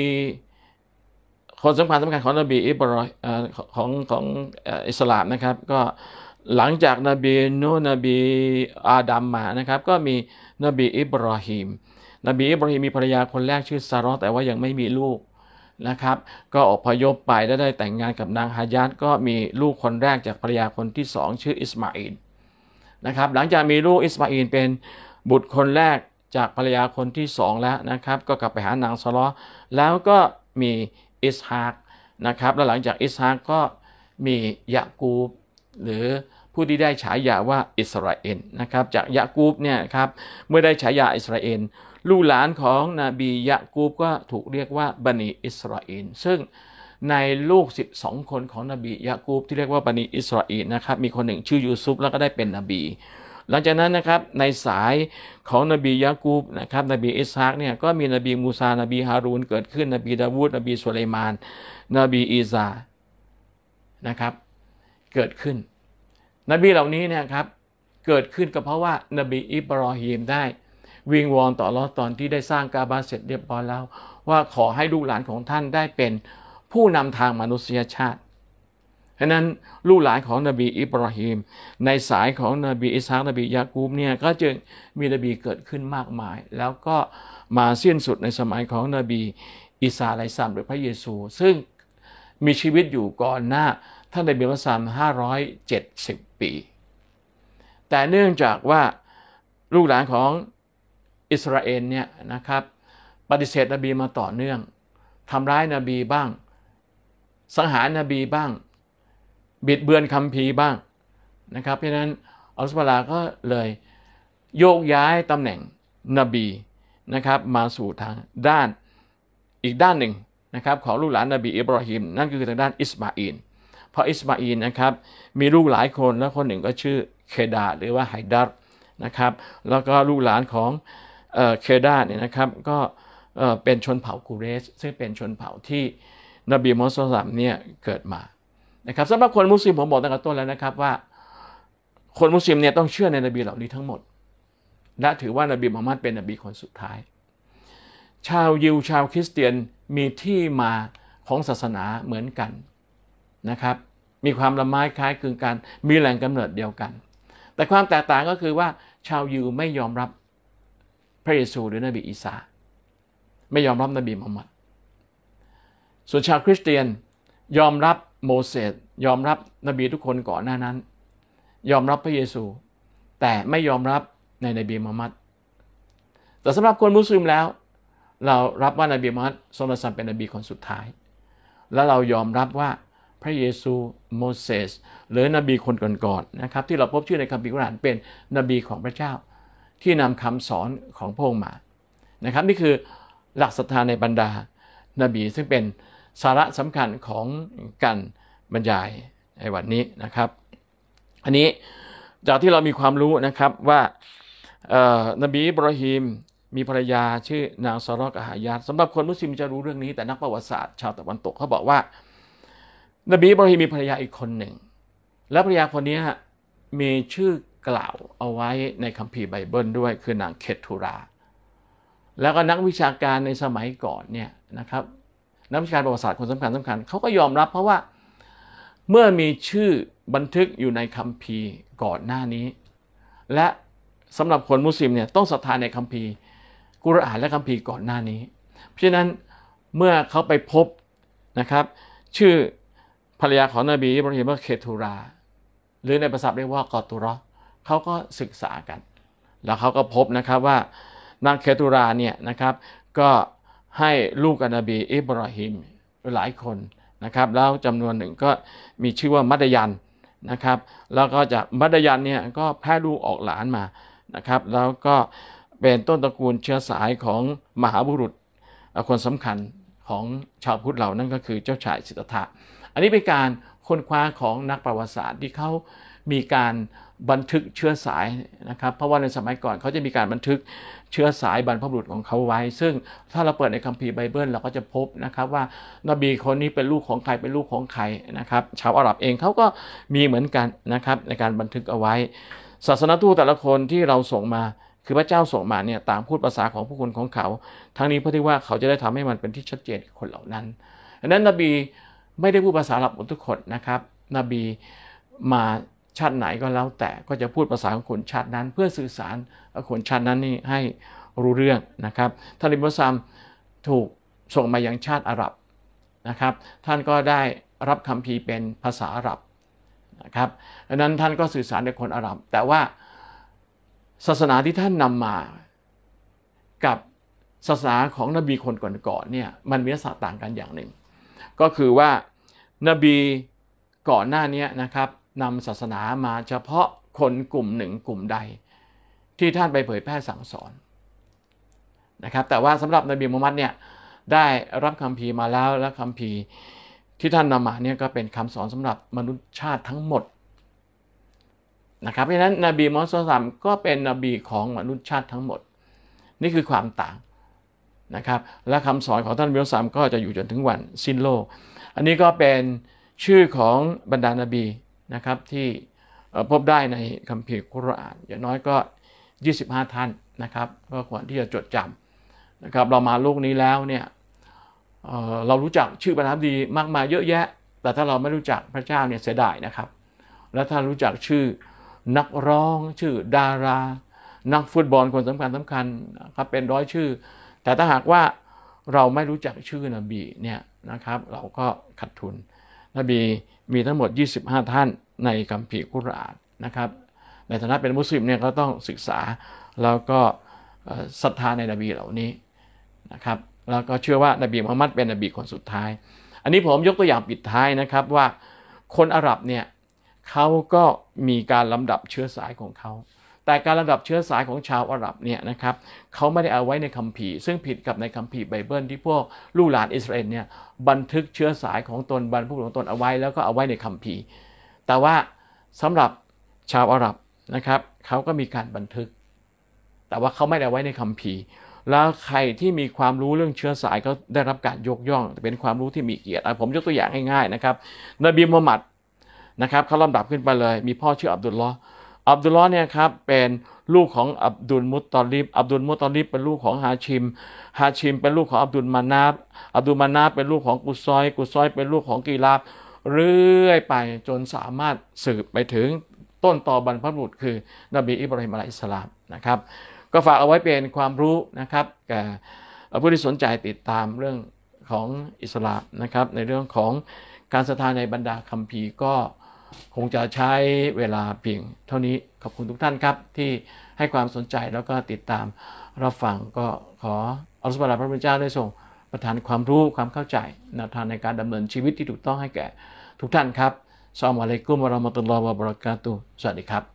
คนสำคัญสำคัญของนบีอิบรอของของอิสลามนะครับก็หลังจากนบีนูนบีอาดัมมานะครับก็มีนบีอิบรอฮิมนบีอิบรอฮิมมีภรรยาคนแรกชื่อซารอแต่ว่ายังไม่มีลูกนะครับก็ออพยพไปและได้แต่งงานกับนางฮายัดก็มีลูกคนแรกจากภรรยาคนที่สองชื่ออิสมาอินนะครับหลังจากมีลูกอิสมาอินเป็นบุตรคนแรกจากภรรยาคนที่สองแล้วนะครับก็กลับไปหานางซาลอแล้วก็มีอิสฮากนะครับแล้วหลังจากอิสฮากก็มียะกูบหรือผู้ที่ได้ฉายาว่าอิสราเอลนะครับจากยะกูบเนี่ยครับเมื่อได้ฉายาอิสราเอลลูกหลานของนบียะกูบก็ถูกเรียกว่าบันิอิสราเอลซึ่งในลูก 12 คนของนบียะกูบ ที่เรียกว่าบันิอิสราเอลนะครับมีคนหนึ่งชื่อยูซุฟแล้วก็ได้เป็นนบีหลังจากนั้นนะครับในสายของนบียะกูบนะครับนบีอิสฮากเนี่ยก็มีนบีมูซา นบีฮารูนเกิดขึ้นนบีดาวูดนบีสุไลมานนบีอีซานะครับเกิดขึ้นนบีเหล่านี้เนี่ยครับเกิดขึ้นก็เพราะว่านบีอิบรอฮีมได้วิงวอนต่อรอดตอนที่ได้สร้างกาบาเสร็จเรียบร้อยแล้วว่าขอให้ลูกหลานของท่านได้เป็นผู้นำทางมนุษยชาติฉะนั้นลูกหลานของนบีอิบราฮิมในสายของนบีอิสฮักนบียากูบเนี่ยก็จึงมีนบีเกิดขึ้นมากมาย แล้วก็มาสิ้นสุดในสมัยของนบีอิสาไลซัมหรือพระเยซู ซึ่งมีชีวิตอยู่ก่อนหน้าท่านนบีละซัม570 ปี แต่เนื่องจากว่าลูกหลานของอิสราเอลเนี่ยนะครับปฏิเสธนบีมาต่อเนื่องทำร้ายนบีบ้างสังหารนบีบ้าง บิดเบือนคำพีบ้างนะครับเพราะนั้นอัลสุบลาก็เลยโยกย้ายตำแหน่งนบีนะครับมาสู่ทางด้านอีกด้านหนึ่งนะครับของลูกหลานนบีอิบราฮิมนั่นคือทางด้านอิสมาอินเพราะอิสมาอินนะครับมีลูกหลายคนแล้วคนหนึ่งก็ชื่อเคดาหรือว่าไฮดัรนะครับแล้วก็ลูกหลานของเคดาเนี่ยนะครับก็เป็นชนเผ่ากูเรชซึ่งเป็นชนเผ่าที่นบีมุสลิมเนี่ยเกิดมานะครับสำหรับคนมุสลิมผมบอกตั้งแต่ต้นแล้วนะครับว่าคนมุสลิมเนี่ยต้องเชื่อในนบีเหล่านี้ทั้งหมดและถือว่านบีมุฮัมมัดเป็นนบีคนสุดท้าย ชาวยิวชาวคริสเตียนมีที่มาของศาสนาเหมือนกันนะครับมีความละไม้คล้ายคลึงกันมีแหล่งกำเนิดเดียวกัน แต่ความแตกต่างก็คือว่าชาวยิวไม่ยอมรับพระเยซูหรือนบีอีสาไม่ยอมรับนบีมุฮัมมัดส่วนชาวคริสเตียนยอมรับโมเสสยอมรับนบีทุกคนก่อนหน้านั้น ยอมรับพระเยซู แต่ไม่ยอมรับในนบีมุฮัมมัด แต่สำหรับคนมุสลิมแล้ว เรารับว่านบีมุฮัมมัดทรงละสัเป็นนบีคนสุดท้าย และเรายอมรับว่าพระเยซูโมเสสหรือนบีคนก่อนๆนนะครับ ที่เราพบชื่อในคัมภีร์กุรอานเป็นนบีของพระเจ้าที่นำคำสอนของพระองค์มานะครับ นี่คือหลักศรัทธาในบรรดา นบีซึ่งเป็นสาระสำคัญของการบรรยายในวันนี้นะครับ อันนี้จากที่เรามีความรู้นะครับว่านบีอบรหิมมีภรรยาชื่อนางซารอกอฮหายาตสำหรับคนมุสลิมจะรู้เรื่องนี้ แต่นักประวัติศาสตร์ชาวตะวันตก เขาบอกว่า นบีบรหิมมีภรรยาอีกคนหนึ่ง และภรรยาคนนี้มีชื่อกล่าวเอาไว้ในคัมภีร์ไบเบิลด้วยคือนางเคทุรา แล้วก็นักวิชาการในสมัยก่อนเนี่ยนะครับนักวิชาการประวัติศาสตร์คนสำคัญสำคัญเขาก็ยอมรับเพราะว่าเมื่อมีชื่อบันทึกอยู่ในคัมภีร์ก่อนหน้านี้ และสำหรับคนมุสลิมเนี่ยต้องศรัทธาในคัมภีร์กุรอานและคัมภีร์ก่อนหน้านี้ เพราะฉะนั้นเมื่อเขาไปพบนะครับชื่อภรรยาของนบีอิบราฮิมเคทูรา หรือในภาษาเรียกว่ากอตุรอเขาก็ศึกษากัน แล้วเขาก็พบนะครับว่านักเคตุราเนี่ยนะครับ ก็ให้ลูกอนบีอิบราฮิมหลายคนนะครับ แล้วจำนวนหนึ่งก็มีชื่อว่ามัดยันนะครับ แล้วก็จากมัดยันเนี่ยก็แพร่ลูกออกหลานมานะครับ แล้วก็เป็นต้นตระกูลเชื้อสายของมหาบุรุษ คนสำคัญของชาวพุทธเรานั่นก็คือเจ้าชายสิทธัตถะ อันนี้เป็นการค้นคว้าของนักประวัติศาสตร์ที่เขามีการบันทึกเชื้อสายนะครับเพราะว่าในสมัยก่อนเขาจะมีการบันทึกเชื้อสายบรรพบุรุษของเขาไว้ ซึ่งถ้าเราเปิดในคัมภีร์ไบเบิลเราก็จะพบนะครับว่านบีคนนี้เป็นลูกของใครเป็นลูกของใครนะครับชาวอาหรับเองเขาก็มีเหมือนกันนะครับในการบันทึกเอาไว้ ศาสนาทูตแต่ละคนที่เราส่งมาคือพระเจ้าส่งมาเนี่ยตามพูดภาษาของผู้คนของเขา ทั้งนี้เพื่อที่ว่าเขาจะได้ทำให้มันเป็นที่ชัดเจนกับคนเหล่านั้นดังนั้นนบีไม่ได้พูดภาษาอาหรับหมดทุกคนนะครับ นบีมาชาติไหนก็แล้วแต่ก็จะพูดภาษาของคนชาตินั้น เพื่อสื่อสารคนชาตินั้นนี่ให้รู้เรื่องนะครับท่านอิบราซัมถูกส่งมายังชาติอาหรับนะครับ ท่านก็ได้รับคำพีเป็นภาษาอาหรับนะครับดังนั้นท่านก็สื่อสารในคนอาหรับ แต่ว่าศาสนาที่ท่านนำมา กับศาสนาของนบีคนก่อนๆเนี่ยมันมีลักษณะต่างกันอย่างหนึ่ง ก็คือว่านบีก่อนหน้านี้นะครับนำศาสนามาเฉพาะคนกลุ่มหนึ่งกลุ่มใด ที่ท่านไปเผยแพร่สั่งสอนนะครับแต่ว่าสำหรับนบีมุฮัมมัดเนี่ย ได้รับคำพีมาแล้วและคำพีที่ท่านนำมาเนี่ยก็เป็นคำสอนสำหรับมนุษยชาติทั้งหมดนะครับเพราะฉะนั้นนบีมุฮัมมัดสัมก็เป็น นบีของมนุษยชาติทั้งหมด นี่คือความต่างนะครับและคำสอนของท่านมิฮสามก็จะอยู่จนถึงวันสิ้นโลกอันนี้ก็เป็นชื่อของบรรดานบีนะครับที่พบได้ในคัมภีร์คุรานอย่างน้อยก็ 25ท่านนะครับก็ควรที่จะจดจำนะครับเรามาลูกนี้แล้วเนี่ยเรารู้จักชื่อประทับดีมากมายเยอะแยะ แต่ถ้าเราไม่รู้จักพระเจ้าเนี่ยเสียดายนะครับ แล้วถ้ารู้จักชื่อนักร้อง ชื่อดารา นักฟุตบอลคนสำคัญสำคัญครับเป็นร้อยชื่อ แต่ถ้าหากว่าเราไม่รู้จักชื่อนบีเนี่ยนะครับเราก็ขาดทุนนบีมีทั้งหมด 25 ท่านในคัมภีร์กุรอานนะครับ ในฐานะเป็นมุสลิมเนี่ยก็ต้องศึกษาแล้วก็ศรัทธาในนบีเหล่านี้นะครับแล้วก็เชื่อว่านบีมุฮัมมัดเป็นนบีคนสุดท้าย อันนี้ผมยกตัวอย่างปิดท้ายนะครับว่าคนอาหรับเนี่ยเขาก็มีการลำดับเชื้อสายของเขาแต่การลำดับเชื้อสายของชาวอาหรับเนี่ยนะครับ เขาไม่ได้เอาไว้ในคัมภีร์ซึ่งผิดกับในคัมภีร์ไบเบิลที่พวกลูกหลานอิสราเอลเนี่ยบันทึกเชื้อสายของตนบรรพบุรุษของตนเอาไว้ แล้วก็เอาไว้ในคัมภีร์แต่ว่าสำหรับชาวอาหรับนะครับ เขาก็มีการบันทึก แต่ว่าเขาไม่ได้ไว้ในคัมภีร์แล้วใครที่มีความรู้เรื่องเชื้อสายก็ได้รับการยกย่องเป็นความรู้ที่มีเกียรติผมยกตัวอย่างง่ายๆนะครับนบีมุฮัมมัดนะครับเขาลำดับขึ้นไปเลย มีพ่อชื่ออับดุลลอ์อับดุลลอฮ์เนี่ยครับเป็นลูกของอับดุลมุตตอลิบอับดุลมุตตอลิบเป็นลูกของฮาชิมฮาชิม เป็นลูกของอับดุลมานาบอับดุลมานาบเป็นลูกของกุซอย กุซอย เป็นลูกของกีลาบเรื่อยไปจนสามารถสืบไปถึงต้นตอบรรพบุรุษ คือนบีอิบราฮิมอะลัยสลามนะครับ ก็ฝากเอาไว้เป็นความรู้นะครับแก่ผู้ที่สนใจติดตามเรื่องของอิสลามนะครับในเรื่องของการสถาทาในบรรดาคัมภีร์ก็คงจะใช้เวลาเพียง เท่านี้ ขอบคุณทุกท่านครับที่ให้ความสนใจแล้วก็ติดตามรับฟังก็ขออัลสุบาราพระพุทธเจ้าได้ส่งประทานความรู้ความเข้าใจแนวทางในการดำเนินชีวิตที่ถูกต้องให้แก่ ทุกท่านครับสอมอะลกุมารามตุลลอฮะบรากาตุสวัสดีครับ